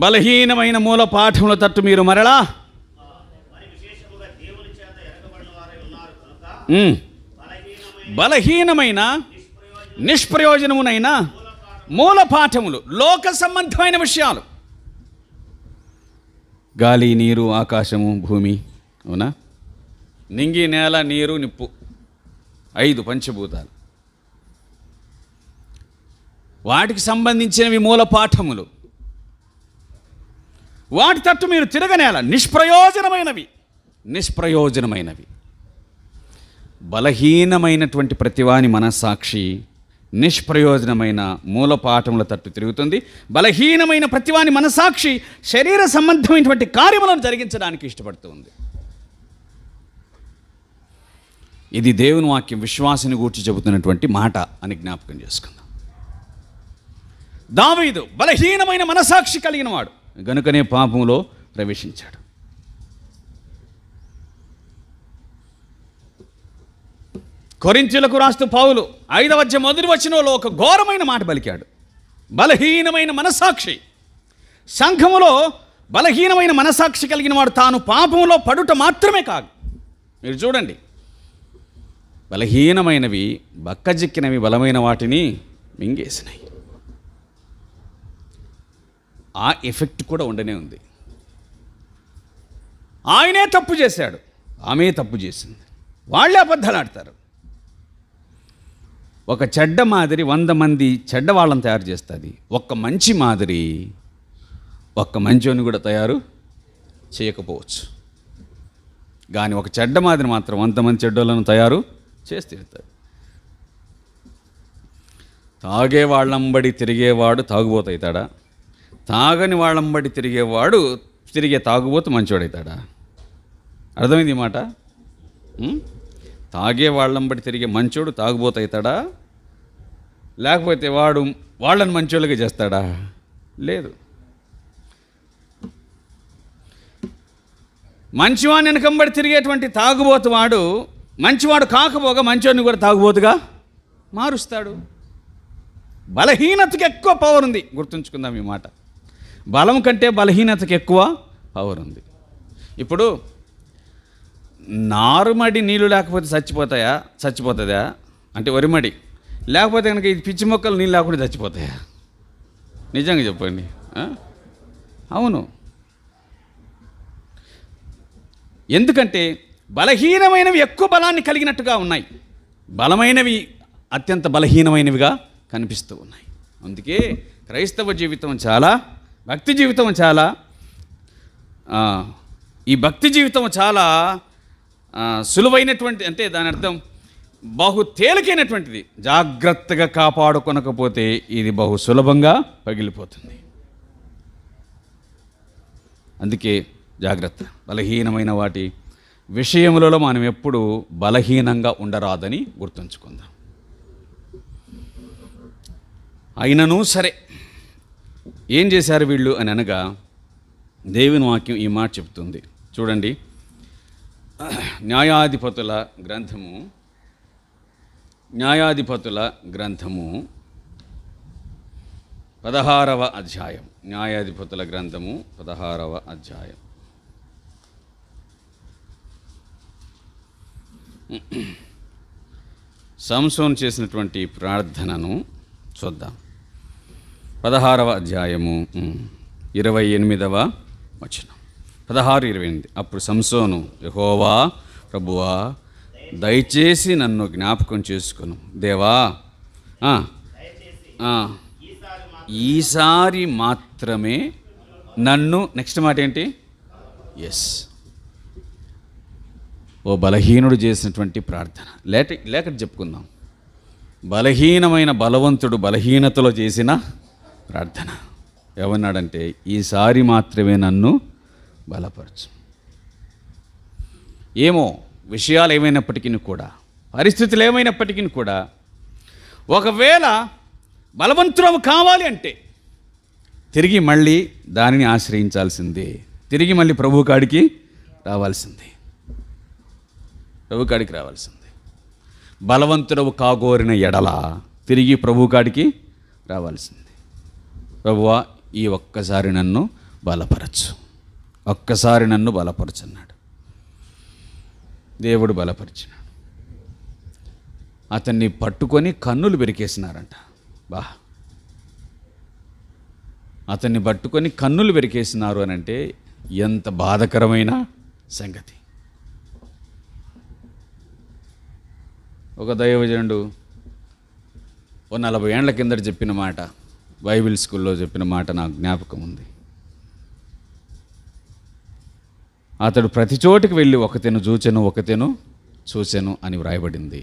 బలహీనమైన మూల పాఠముల తట్టు మీరు మరలా బలహీనమైన నిష్ప్రయోజనమునైన మూల పాఠములు లోక సంబంధమైన విషయాలు గాలి నీరు ఆకాశము భూమి అవునా నింగి నేల నీరు నిప్పు ఐదు పంచభూతాలు వాటికి సంబంధించినవి మూల పాఠములు వాటి తట్టు మీరు తిరగనేల నిష్ప్రయోజనమైనవి నిష్ప్రయోజనమైనవి బలహీనమైనటువంటి ప్రతివాని మనస్సాక్షి నిష్ప్రయోజనమైన మూలపాఠముల తట్టు తిరుగుతుంది బలహీనమైన ప్రతివాని మనసాక్షి శరీర సంబంధమైనటువంటి కార్యములను జరిగించడానికి ఇష్టపడుతుంది ఇది దేవుని వాక్యం విశ్వాసిని గూర్చి చెబుతున్నటువంటి మాట అని జ్ఞాపకం చేసుకుందాం దావీదు బలహీనమైన మనసాక్షి కలిగిన వాడు గనుకనే పాపంలో ప్రవేశించాడు కొరించులకు రాస్తూ పావులు ఐదవ మొదటి వచనంలో ఒక ఘోరమైన మాట పలికాడు బలహీనమైన మనసాక్షి సంఘములో బలహీనమైన మనసాక్షి కలిగిన వాడు తాను పాపంలో పడుట మాత్రమే కాదు మీరు చూడండి బలహీనమైనవి బక్కజిక్కినవి బలమైన వాటిని మింగేసినాయి ఆ ఎఫెక్ట్ కూడా ఉండనే ఉంది ఆయనే తప్పు చేశాడు ఆమె తప్పు చేసింది వాళ్ళే అబద్ధాలు ఆడతారు ఒక చెడ్డ మాదిరి వంద మంది చెడ్డ వాళ్ళని తయారు చేస్తుంది ఒక్క మంచి మాదిరి ఒక్క మంచోని కూడా తయారు చేయకపోవచ్చు కానీ ఒక చెడ్డ మాదిరి మాత్రం వంద మంది చెడ్డోళ్ళను తయారు చేస్తే తీరుతాడు తాగే వాళ్ళంబడి తిరిగేవాడు తాగుబోతవుతాడా తాగని వాళ్ళంబడి తిరిగేవాడు తిరిగే తాగుబోతు మంచివాడవుతాడా అర్థమైంది మాట తాగే వాళ్ళంబడి తిరిగే మంచోడు తాగుబోతవుతాడా లేకపోతే వాడు వాళ్ళని మంచోళ్ళగా చేస్తాడా లేదు మంచివాణ్ణి వెనకంబడి తిరిగేటువంటి వాడు మంచివాడు కాకపోగా మంచివాడిని కూడా తాగుబోతుగా మారుస్తాడు బలహీనతకు ఎక్కువ పవర్ ఉంది గుర్తుంచుకుందాం ఈ మాట బలం కంటే బలహీనతకు ఎక్కువ పవర్ ఉంది ఇప్పుడు నారుమడి నీళ్ళు లేకపోతే చచ్చిపోతాయా చచ్చిపోతుందా అంటే వరిమడి లేకపోతే కనుక ఇది పిచ్చి మొక్కలు నీళ్ళు లేకుండా చచ్చిపోతాయా నిజంగా చెప్పండి అవును ఎందుకంటే బలహీనమైనవి ఎక్కువ బలాన్ని కలిగినట్టుగా ఉన్నాయి బలమైనవి అత్యంత బలహీనమైనవిగా కనిపిస్తూ ఉన్నాయి అందుకే క్రైస్తవ జీవితం చాలా భక్తి జీవితం చాలా ఈ భక్తి జీవితం చాలా సులువైనటువంటి అంటే దాని అర్థం బహు తేలికైనటువంటిది జాగ్రత్తగా కాపాడుకొనకపోతే ఇది బహు సులభంగా పగిలిపోతుంది అందుకే జాగ్రత్త బలహీనమైన వాటి విషయములలో మనం ఎప్పుడు బలహీనంగా ఉండరాదని గుర్తుంచుకుందాం అయినను సరే ఏం చేశారు వీళ్ళు అని అనగా దేవుని వాక్యం ఈ మాట చెప్తుంది చూడండి న్యాయాధిపతుల గ్రంథము న్యాయాధిపతుల గ్రంథము పదహారవ అధ్యాయం న్యాయాధిపతుల గ్రంథము పదహారవ అధ్యాయం సంసోన్ చేసినటువంటి ప్రార్థనను చూద్దాం పదహారవ అధ్యాయము ఇరవై ఎనిమిదవ వచనం పదహారు ఇరవై ఎనిమిది అప్పుడు సంసోను యహోవా ప్రభువా దయచేసి నన్ను జ్ఞాపకం చేసుకును దేవా ఈసారి మాత్రమే నన్ను నెక్స్ట్ మాట ఏంటి ఎస్ ఓ బలహీనుడు చేసినటువంటి ప్రార్థన లేట లేక చెప్పుకుందాం బలహీనమైన బలవంతుడు బలహీనతలో చేసిన ప్రార్థన ఏమన్నాడంటే ఈసారి మాత్రమే నన్ను బలపరచు ఏమో విషయాలు ఏమైనప్పటికీ కూడా పరిస్థితులు ఏమైనప్పటికీ కూడా ఒకవేళ బలవంతురం కావాలి అంటే తిరిగి మళ్ళీ దానిని ఆశ్రయించాల్సిందే తిరిగి మళ్ళీ ప్రభు కాడికి రావాల్సిందే ప్రభు కాడికి రావాల్సింది బలవంతుడవు కాగోరిన ఎడల తిరిగి ప్రభు కాడికి రావాల్సింది ప్రభువా ఈ ఒక్కసారి నన్ను బలపరచు ఒక్కసారి నన్ను బలపరచున్నాడు దేవుడు బలపరిచినాడు అతన్ని పట్టుకొని కన్నులు పెరికేసినారంట బా అతన్ని పట్టుకొని కన్నులు పెరికేసినారు అని అంటే ఎంత బాధకరమైన సంగతి ఒక దైవజనుడు ఓ నలభై ఏండ్ల కిందట చెప్పిన మాట బైబిల్ స్కూల్లో చెప్పిన మాట నాకు జ్ఞాపకం ఉంది అతడు ప్రతి చోటికి వెళ్ళి ఒకతెను చూచెను ఒకతెను చూచెను అని వ్రాయబడింది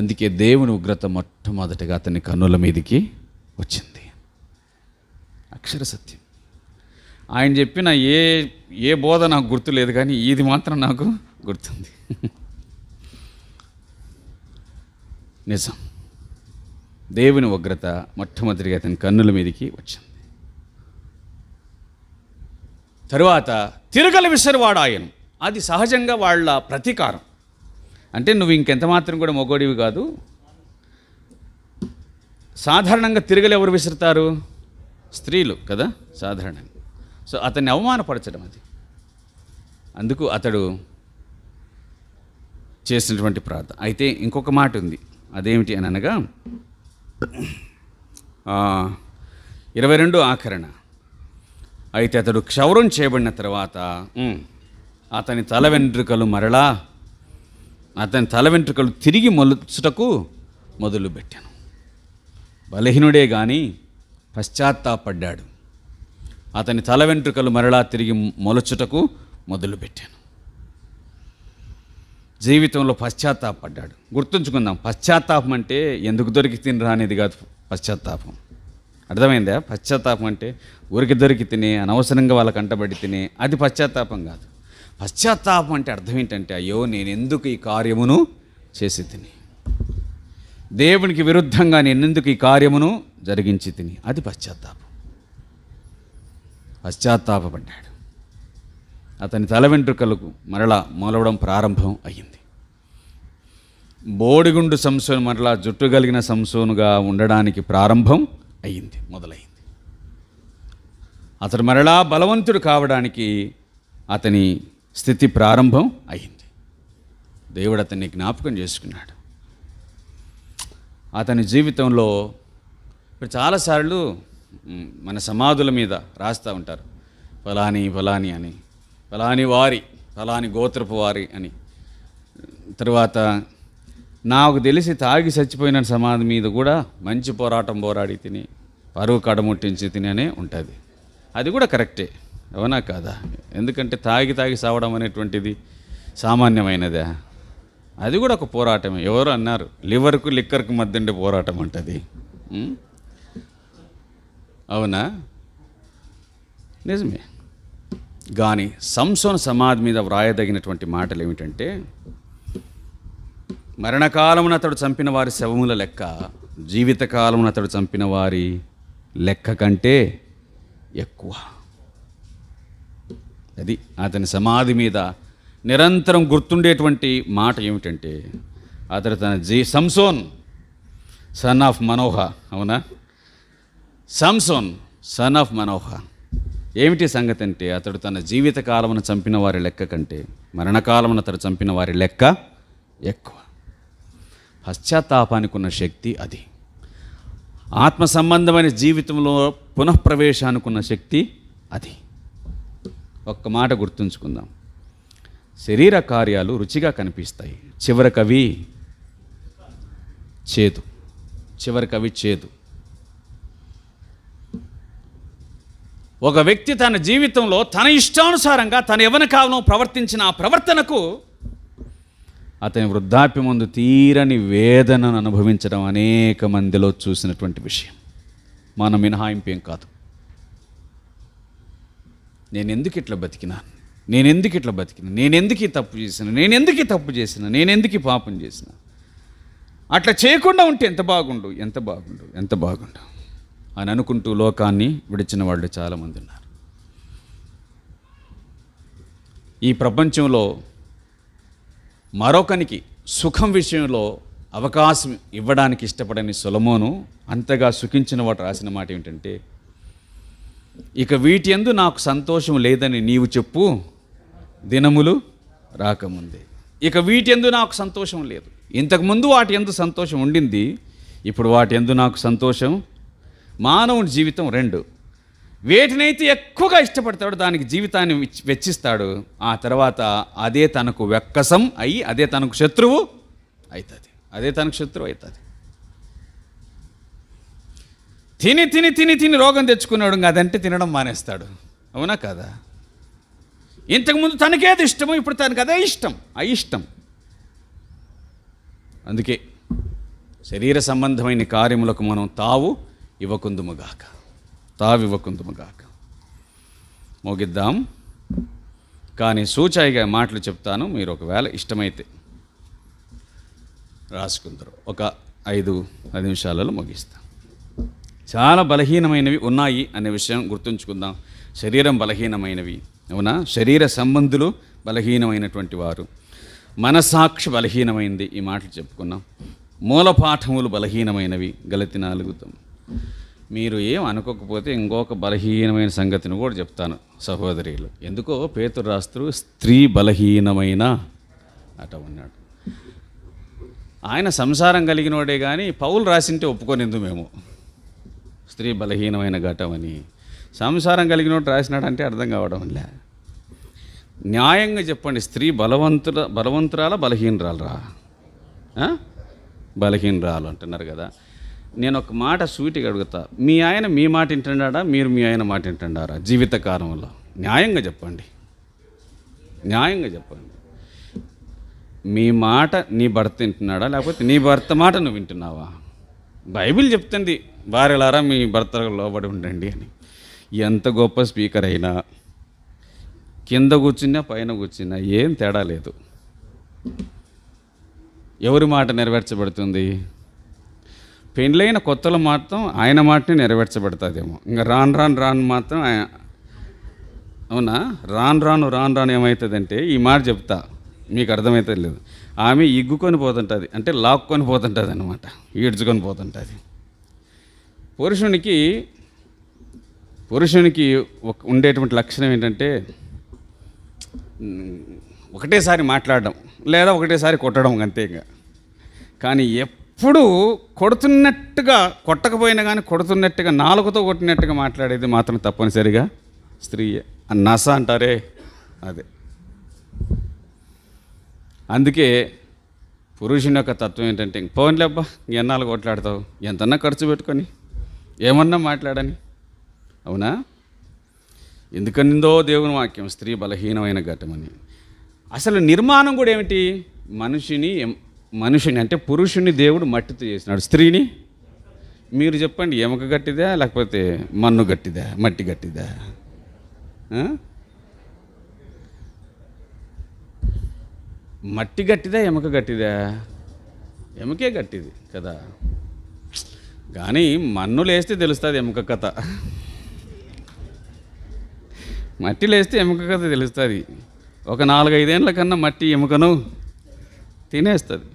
అందుకే దేవుని ఉగ్రత మొట్టమొదటిగా అతని కన్నుల మీదికి వచ్చింది అక్షర సత్యం ఆయన చెప్పిన ఏ ఏ బోధ నాకు గుర్తులేదు కానీ ఇది మాత్రం నాకు గుర్తుంది నిజం దేవుని ఉగ్రత మొట్టమొదటిగా అతని కన్నుల మీదకి వచ్చింది తరువాత తిరగల విసరివాడు ఆయన అది సహజంగా వాళ్ళ ప్రతీకారం అంటే నువ్వు ఇంకెంత మాత్రం కూడా మొగోడివి కాదు సాధారణంగా తిరగలు ఎవరు విసురుతారు స్త్రీలు కదా సాధారణంగా సో అతన్ని అవమానపరచడం అది అందుకు అతడు చేసినటువంటి ప్రార్థన అయితే ఇంకొక మాట ఉంది అదేమిటి అని అనగా ఇరవై రెండు ఆఖరణ అయితే అతడు క్షౌరం చేయబడిన తర్వాత అతని తల వెంట్రుకలు మరలా అతని తల వెంట్రుకలు తిరిగి మొలుచుటకు పెట్టాను బలహీనుడే కానీ పశ్చాత్తాపడ్డాడు అతని తల వెంట్రుకలు మరలా తిరిగి మొలచుటకు పెట్టాను జీవితంలో పశ్చాత్తాపడ్డాడు గుర్తుంచుకుందాం పశ్చాత్తాపం అంటే ఎందుకు దొరికి తిని రానిది కాదు పశ్చాత్తాపం అర్థమైందా పశ్చాత్తాపం అంటే ఊరికి దొరికి తినే అనవసరంగా వాళ్ళ అంటబడి తినే అది పశ్చాత్తాపం కాదు పశ్చాత్తాపం అంటే అర్థం ఏంటంటే అయ్యో నేను ఎందుకు ఈ కార్యమును చేసి తిని దేవునికి విరుద్ధంగా నేను ఎందుకు ఈ కార్యమును జరిగించి తిని అది పశ్చాత్తాపం పశ్చాత్తాపడ్డాడు అతని తల వెంట్రుకలకు మరలా మొలవడం ప్రారంభం అయ్యింది బోడిగుండు సంసోను మరలా జుట్టు కలిగిన సంసోనుగా ఉండడానికి ప్రారంభం అయ్యింది మొదలైంది అతడు మరలా బలవంతుడు కావడానికి అతని స్థితి ప్రారంభం అయింది దేవుడు అతన్ని జ్ఞాపకం చేసుకున్నాడు అతని జీవితంలో ఇప్పుడు చాలాసార్లు మన సమాధుల మీద రాస్తూ ఉంటారు ఫలాని ఫలాని అని ఫలాని వారి ఫలాని గోత్రపు వారి అని తర్వాత నాకు తెలిసి తాగి చచ్చిపోయిన సమాధి మీద కూడా మంచి పోరాటం పోరాడి తిని పరువు కడముట్టించి తిని అనే ఉంటుంది అది కూడా కరెక్టే అవునా కాదా ఎందుకంటే తాగి తాగి సావడం అనేటువంటిది సామాన్యమైనదే అది కూడా ఒక పోరాటమే ఎవరు అన్నారు లివర్కు లిక్కర్కు మధ్య ఉండే పోరాటం అంటది అవునా నిజమే కానీ సంసోన్ సమాధి మీద వ్రాయదగినటువంటి మాటలు ఏమిటంటే మరణకాలమున అతడు చంపిన వారి శవముల లెక్క జీవితకాలమున అతడు చంపిన వారి లెక్క కంటే ఎక్కువ అది అతని సమాధి మీద నిరంతరం గుర్తుండేటువంటి మాట ఏమిటంటే అతడు తన జీ సంసోన్ సన్ ఆఫ్ మనోహ అవునా సంసోన్ సన్ ఆఫ్ మనోహర్ ఏమిటి సంగతి అంటే అతడు తన జీవిత కాలమును చంపిన వారి లెక్క కంటే మరణకాలమును అతడు చంపిన వారి లెక్క ఎక్కువ పశ్చాత్తాపానికి ఉన్న శక్తి అది ఆత్మ సంబంధమైన జీవితంలో పునఃప్రవేశానికి ఉన్న శక్తి అది ఒక్క మాట గుర్తుంచుకుందాం శరీర కార్యాలు రుచిగా కనిపిస్తాయి కవి చేదు చివరి కవి చేదు ఒక వ్యక్తి తన జీవితంలో తన ఇష్టానుసారంగా తన ఎవరి కాలం ప్రవర్తించిన ఆ ప్రవర్తనకు అతని వృద్ధాప్య ముందు తీరని వేదనను అనుభవించడం అనేక మందిలో చూసినటువంటి విషయం మన ఏం కాదు నేను ఎందుకు ఇట్లా బతికినా నేను ఎందుకు ఇట్లా బతికినా నేను ఎందుకు ఈ తప్పు చేసిన నేను ఎందుకు ఈ తప్పు చేసిన నేను ఎందుకు ఈ పాపం చేసిన అట్లా చేయకుండా ఉంటే ఎంత బాగుండు ఎంత బాగుండు ఎంత బాగుండు అని అనుకుంటూ లోకాన్ని విడిచిన వాళ్ళు చాలామంది ఉన్నారు ఈ ప్రపంచంలో మరొకనికి సుఖం విషయంలో అవకాశం ఇవ్వడానికి ఇష్టపడని సులమోను అంతగా సుఖించిన వాడు రాసిన మాట ఏమిటంటే ఇక వీటి ఎందు నాకు సంతోషం లేదని నీవు చెప్పు దినములు రాకముందే ఇక వీటి ఎందు నాకు సంతోషం లేదు ఇంతకుముందు వాటి ఎందు సంతోషం ఉండింది ఇప్పుడు వాటి ఎందు నాకు సంతోషం మానవుని జీవితం రెండు వేటినైతే ఎక్కువగా ఇష్టపడతాడు దానికి జీవితాన్ని వెచ్చిస్తాడు ఆ తర్వాత అదే తనకు వెక్కసం అయ్యి అదే తనకు శత్రువు అవుతుంది అదే తనకు శత్రువు అవుతుంది తిని తిని తిని తిని రోగం తెచ్చుకున్నాడు అదంటే తినడం మానేస్తాడు అవునా కదా ఇంతకుముందు తనకేది ఇష్టమో ఇప్పుడు తనకు అదే ఇష్టం అయిష్టం అందుకే శరీర సంబంధమైన కార్యములకు మనం తావు ఇవ్వకుందుముగాక తావివ్వకుందుముగాక ముగిద్దాం కానీ సూచాయిగా మాటలు చెప్తాను మీరు ఒకవేళ ఇష్టమైతే రాసుకుందరు ఒక ఐదు పది నిమిషాలలో ముగిస్తాం చాలా బలహీనమైనవి ఉన్నాయి అనే విషయం గుర్తుంచుకుందాం శరీరం బలహీనమైనవి అవునా శరీర సంబంధులు బలహీనమైనటువంటి వారు మనసాక్షి బలహీనమైంది ఈ మాటలు చెప్పుకున్నాం మూలపాఠములు బలహీనమైనవి గలతి నాలుగుతాం మీరు ఏం అనుకోకపోతే ఇంకొక బలహీనమైన సంగతిని కూడా చెప్తాను సహోదరులు ఎందుకో పేతురు రాస్తూ స్త్రీ బలహీనమైన అట ఉన్నాడు ఆయన సంసారం కలిగినోడే కానీ పౌలు రాసింటే ఒప్పుకోనిందు మేము స్త్రీ బలహీనమైన ఘటం అని సంసారం కలిగినోడు రాసినాడంటే అర్థం కావడం లే న్యాయంగా చెప్పండి స్త్రీ బలవంతుల బలవంతురాల బలహీనరాలరా బలహీనరాలు అంటున్నారు కదా నేను ఒక మాట స్వీట్గా అడుగుతా మీ ఆయన మీ మాట వింటున్నాడా మీరు మీ ఆయన మాట వింటున్నారా జీవితకాలంలో న్యాయంగా చెప్పండి న్యాయంగా చెప్పండి మీ మాట నీ భర్త వింటున్నాడా లేకపోతే నీ భర్త మాట నువ్వు వింటున్నావా బైబిల్ చెప్తుంది భార్యలారా మీ భర్త లోబడి ఉండండి అని ఎంత గొప్ప స్పీకర్ అయినా కింద కూర్చున్నా పైన కూర్చున్నా ఏం తేడా లేదు ఎవరి మాట నెరవేర్చబడుతుంది పెండ్లైన కొత్తలు మాత్రం ఆయన మాటనే నెరవేర్చబడతాదేమో ఇంకా రాను రాను రాను మాత్రం అవునా రాను రాను రాను రాను ఏమవుతుందంటే ఈ మాట చెప్తా మీకు అర్థమవుతుంది లేదు ఆమె ఇగ్గుకొని పోతుంటుంది అంటే లాక్కొని పోతుంటుంది అనమాట ఈడ్చుకొని పోతుంటుంది పురుషునికి పురుషునికి ఉండేటువంటి లక్షణం ఏంటంటే ఒకటేసారి మాట్లాడడం లేదా ఒకటేసారి కొట్టడం అంతే ఇంకా కానీ ఎప్ ఎప్పుడు కొడుతున్నట్టుగా కొట్టకపోయినా కానీ కొడుతున్నట్టుగా నాలుగుతో కొట్టినట్టుగా మాట్లాడేది మాత్రం తప్పనిసరిగా స్త్రీయే నస అంటారే అదే అందుకే పురుషుని యొక్క తత్వం ఏంటంటే ఇంక పోన్లేబ్బా ఎన్నాళ్ళు కొట్లాడతావు ఎంతన్నా ఖర్చు పెట్టుకొని ఏమన్నా మాట్లాడని అవునా ఎందుకనిందో దేవుని వాక్యం స్త్రీ బలహీనమైన ఘటమని అసలు నిర్మాణం కూడా ఏమిటి మనిషిని మనుషుని అంటే పురుషుని దేవుడు మట్టితో చేసినాడు స్త్రీని మీరు చెప్పండి ఎముక గట్టిదా లేకపోతే మన్ను గట్టిదా మట్టి గట్టిదా మట్టి గట్టిదా ఎముక గట్టిదా ఎముకే గట్టిది కదా కానీ మన్ను లేస్తే తెలుస్తుంది ఎముక కథ మట్టి లేస్తే ఎముక కథ తెలుస్తుంది ఒక నాలుగైదేళ్ళ కన్నా మట్టి ఎముకను తినేస్తుంది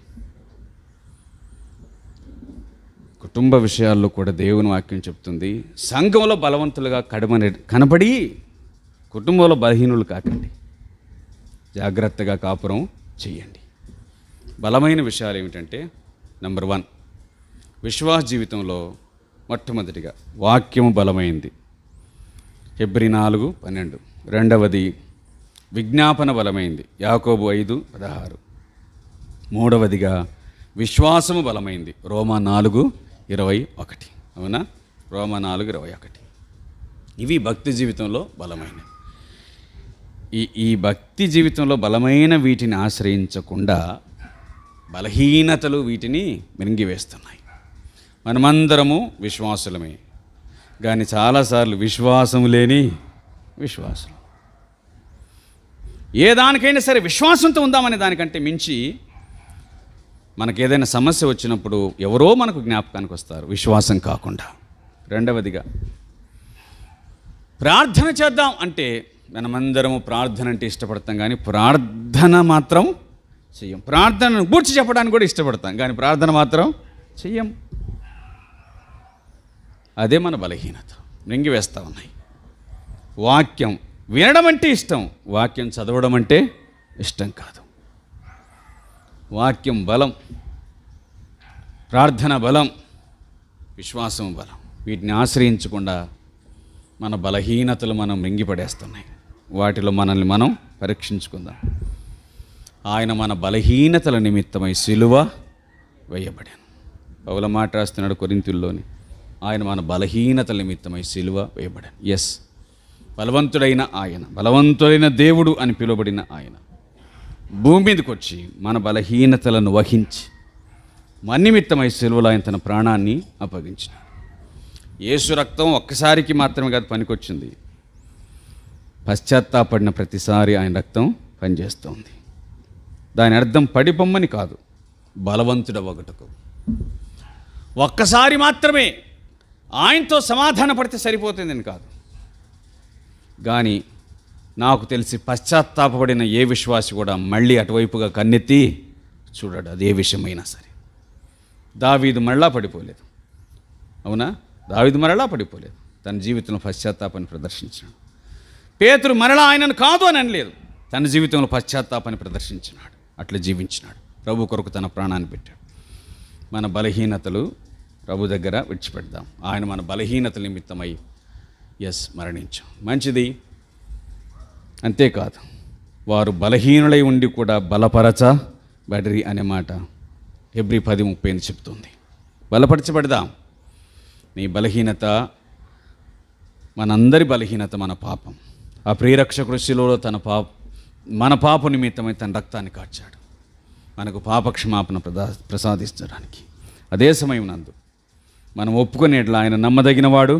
కుటుంబ విషయాల్లో కూడా దేవుని వాక్యం చెప్తుంది సంఘంలో బలవంతులుగా కడమని కనబడి కుటుంబంలో బలహీనులు కాకండి జాగ్రత్తగా కాపురం చేయండి బలమైన విషయాలు ఏమిటంటే నెంబర్ వన్ విశ్వాస జీవితంలో మొట్టమొదటిగా వాక్యం బలమైంది ఫిబ్రి నాలుగు పన్నెండు రెండవది విజ్ఞాపన బలమైంది యాకోబు ఐదు పదహారు మూడవదిగా విశ్వాసము బలమైంది రోమా నాలుగు ఇరవై ఒకటి అవునా రోమ నాలుగు ఇరవై ఒకటి ఇవి భక్తి జీవితంలో బలమైనవి ఈ ఈ భక్తి జీవితంలో బలమైన వీటిని ఆశ్రయించకుండా బలహీనతలు వీటిని మింగివేస్తున్నాయి మనమందరము విశ్వాసులమే కానీ చాలాసార్లు విశ్వాసం లేని విశ్వాసం ఏ దానికైనా సరే విశ్వాసంతో ఉందామనే దానికంటే మించి మనకు ఏదైనా సమస్య వచ్చినప్పుడు ఎవరో మనకు జ్ఞాపకానికి వస్తారు విశ్వాసం కాకుండా రెండవదిగా ప్రార్థన చేద్దాం అంటే మనమందరము ప్రార్థన అంటే ఇష్టపడతాం కానీ ప్రార్థన మాత్రం చెయ్యం ప్రార్థనను గూర్చి చెప్పడానికి కూడా ఇష్టపడతాం కానీ ప్రార్థన మాత్రం చెయ్యం అదే మన బలహీనత వేస్తూ ఉన్నాయి వాక్యం వినడం అంటే ఇష్టం వాక్యం చదవడం అంటే ఇష్టం కాదు వాక్యం బలం ప్రార్థన బలం విశ్వాసం బలం వీటిని ఆశ్రయించకుండా మన బలహీనతలు మనం మింగిపడేస్తున్నాయి వాటిలో మనల్ని మనం పరీక్షించుకుందాం ఆయన మన బలహీనతల నిమిత్తమై సిలువ వేయబడాను పౌల మాట రాస్తున్నాడు కొరింతుల్లోని ఆయన మన బలహీనతల నిమిత్తమై సిలువ వేయబడాను ఎస్ బలవంతుడైన ఆయన బలవంతుడైన దేవుడు అని పిలువబడిన ఆయన భూమి మీదకి వచ్చి మన బలహీనతలను వహించి మన నిమిత్తమై సెలవులు ఆయన తన ప్రాణాన్ని అప్పగించిన యేసు రక్తం ఒక్కసారికి మాత్రమే కాదు పనికొచ్చింది పశ్చాత్తాపడిన ప్రతిసారి ఆయన రక్తం పనిచేస్తోంది దాని అర్థం పడిపొమ్మని కాదు బలవంతుడ ఒకటకు ఒక్కసారి మాత్రమే ఆయనతో సమాధానపడితే సరిపోతుందని కాదు కానీ నాకు తెలిసి పశ్చాత్తాపడిన ఏ విశ్వాసి కూడా మళ్ళీ అటువైపుగా కన్నెత్తి చూడడు అది ఏ విషయమైనా సరే దావీదు మరలా పడిపోలేదు అవునా దావీదు మరలా పడిపోలేదు తన జీవితంలో పశ్చాత్తాపాన్ని ప్రదర్శించాడు పేతురు మరలా ఆయనను కాదు అని అనలేదు తన జీవితంలో పశ్చాత్తాపాన్ని ప్రదర్శించినాడు అట్లా జీవించినాడు ప్రభు కొరకు తన ప్రాణాన్ని పెట్టాడు మన బలహీనతలు ప్రభు దగ్గర విడిచిపెడదాం ఆయన మన బలహీనతల నిమిత్తమై ఎస్ మరణించాం మంచిది అంతేకాదు వారు బలహీనులై ఉండి కూడా బలపరచ బడరి అనే మాట ఎబ్రి పది ముప్పై అని చెప్తుంది బలపరచబడదాం నీ బలహీనత మనందరి బలహీనత మన పాపం ఆ ప్రియరక్షకుడు శిలువలో తన పాప మన పాప నిమిత్తమై తన రక్తాన్ని కాచాడు మనకు పాపక్షమాపణ ప్రదా ప్రసాదించడానికి అదే సమయం నందు మనం ఒప్పుకునేట్లా ఆయన నమ్మదగినవాడు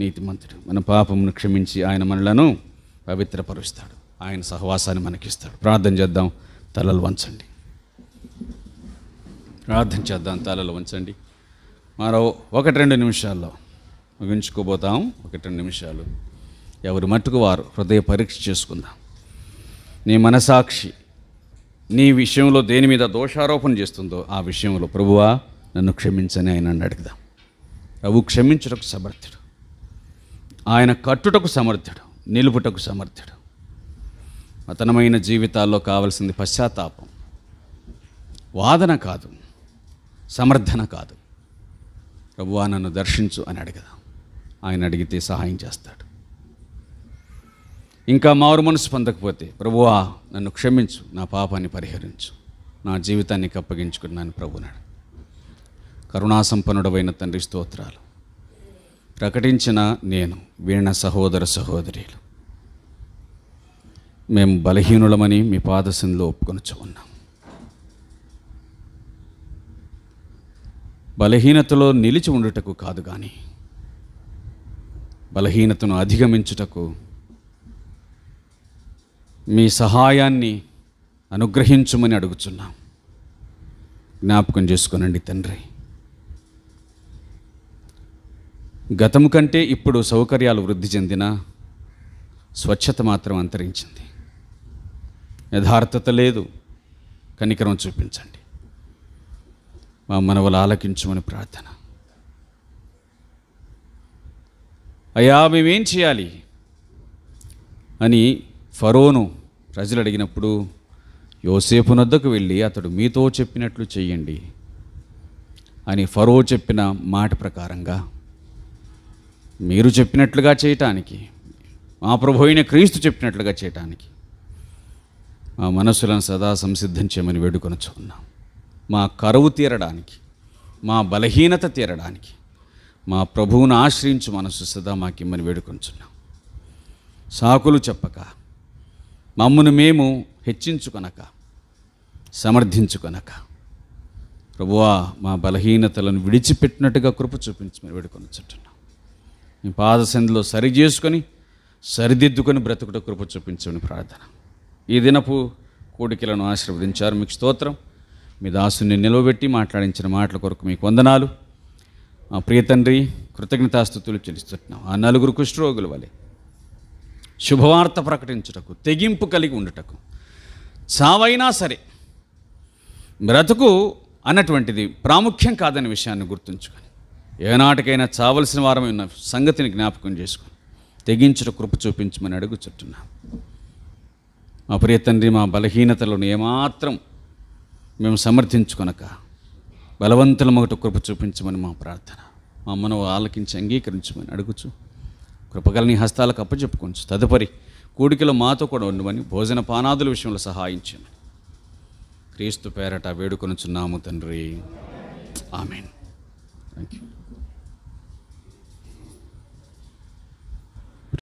నీతిమంతుడు మన పాపమును క్షమించి ఆయన మనలను పవిత్రపరుస్తాడు ఆయన సహవాసాన్ని మనకిస్తాడు ప్రార్థన చేద్దాం తలలు వంచండి ప్రార్థన చేద్దాం తలలు వంచండి మరో ఒకటి రెండు నిమిషాల్లో ముగించుకోబోతాం ఒకటి రెండు నిమిషాలు ఎవరి మట్టుకు వారు హృదయ పరీక్ష చేసుకుందాం నీ మనసాక్షి నీ విషయంలో దేని మీద దోషారోపణ చేస్తుందో ఆ విషయంలో ప్రభువా నన్ను క్షమించని ఆయన అడుగుదాం ప్రభు క్షమించుటకు సమర్థుడు ఆయన కట్టుటకు సమర్థుడు నిలుపుటకు సమర్థుడు మతనమైన జీవితాల్లో కావలసింది పశ్చాత్తాపం వాదన కాదు సమర్థన కాదు ప్రభువా నన్ను దర్శించు అని అడగదా ఆయన అడిగితే సహాయం చేస్తాడు ఇంకా మారు మనసు పొందకపోతే ప్రభువా నన్ను క్షమించు నా పాపాన్ని పరిహరించు నా జీవితాన్ని కప్పగించుకున్నాను ప్రభునాడు కరుణాసంపన్నుడవైన తండ్రి స్తోత్రాలు ప్రకటించిన నేను వీణ సహోదర సహోదరులు మేము బలహీనులమని మీ పాదశంలో ఒప్పుకొనొచ్చు ఉన్నాం బలహీనతలో నిలిచి ఉండుటకు కాదు కానీ బలహీనతను అధిగమించుటకు మీ సహాయాన్ని అనుగ్రహించుమని అడుగుచున్నాం జ్ఞాపకం చేసుకోనండి తండ్రి గతం కంటే ఇప్పుడు సౌకర్యాలు వృద్ధి చెందిన స్వచ్ఛత మాత్రం అంతరించింది యథార్థత లేదు కనికరం చూపించండి మా మనవలు ఆలకించుమని ప్రార్థన అయా మేమేం చేయాలి అని ఫరోను ప్రజలు అడిగినప్పుడు యోసేపు నొద్దకు వెళ్ళి అతడు మీతో చెప్పినట్లు చెయ్యండి అని ఫరో చెప్పిన మాట ప్రకారంగా మీరు చెప్పినట్లుగా చేయటానికి మా ప్రభు అయిన క్రీస్తు చెప్పినట్లుగా చేయటానికి మా మనస్సులను సదా సంసిద్ధం చేయమని చూన్నాం మా కరువు తీరడానికి మా బలహీనత తీరడానికి మా ప్రభువును ఆశ్రయించు మనసు సదా మాకిమ్మని వేడుకొంచున్నాం సాకులు చెప్పక మమ్మను మేము హెచ్చించుకొనక సమర్థించుకొనక ప్రభువా మా బలహీనతలను విడిచిపెట్టినట్టుగా కృప చూపించమని చుట్టాం మీ పాదసంధిలో సరి చేసుకొని సరిదిద్దుకొని బ్రతుకుట కృప చూపించమని ప్రార్థన ఈ దినపు కోడికలను ఆశీర్వదించారు మీకు స్తోత్రం మీ దాసుని నిలవబెట్టి మాట్లాడించిన మాటల కొరకు మీకు వందనాలు మా ప్రియతండ్రి కృతజ్ఞతాస్థుతులు చెల్లిస్తున్నాం ఆ నలుగురు కుష్ఠరోగుల వలె శుభవార్త ప్రకటించుటకు తెగింపు కలిగి ఉండుటకు చావైనా సరే బ్రతుకు అన్నటువంటిది ప్రాముఖ్యం కాదనే విషయాన్ని గుర్తుంచుకొని ఏనాటికైనా చావలసిన వారమే ఉన్న సంగతిని జ్ఞాపకం చేసుకుని తెగించిన కృప చూపించమని అడుగుచుట్టున్నా మా ప్రియ తండ్రి మా బలహీనతలను ఏమాత్రం మేము సమర్థించుకొనక బలవంతుల ఒకటి కృప చూపించమని మా ప్రార్థన మా అమ్మను ఆలకించి అంగీకరించమని అడుగుచు కృపగల నీ హస్తాలకు అప్పచెప్పుకోవచ్చు తదుపరి కూడికలో మాతో కూడా ఉండమని భోజన పానాదుల విషయంలో సహాయించమని క్రీస్తు పేరట వేడుకొనుచున్నాము తండ్రి ఆమెన్ థ్యాంక్ యూ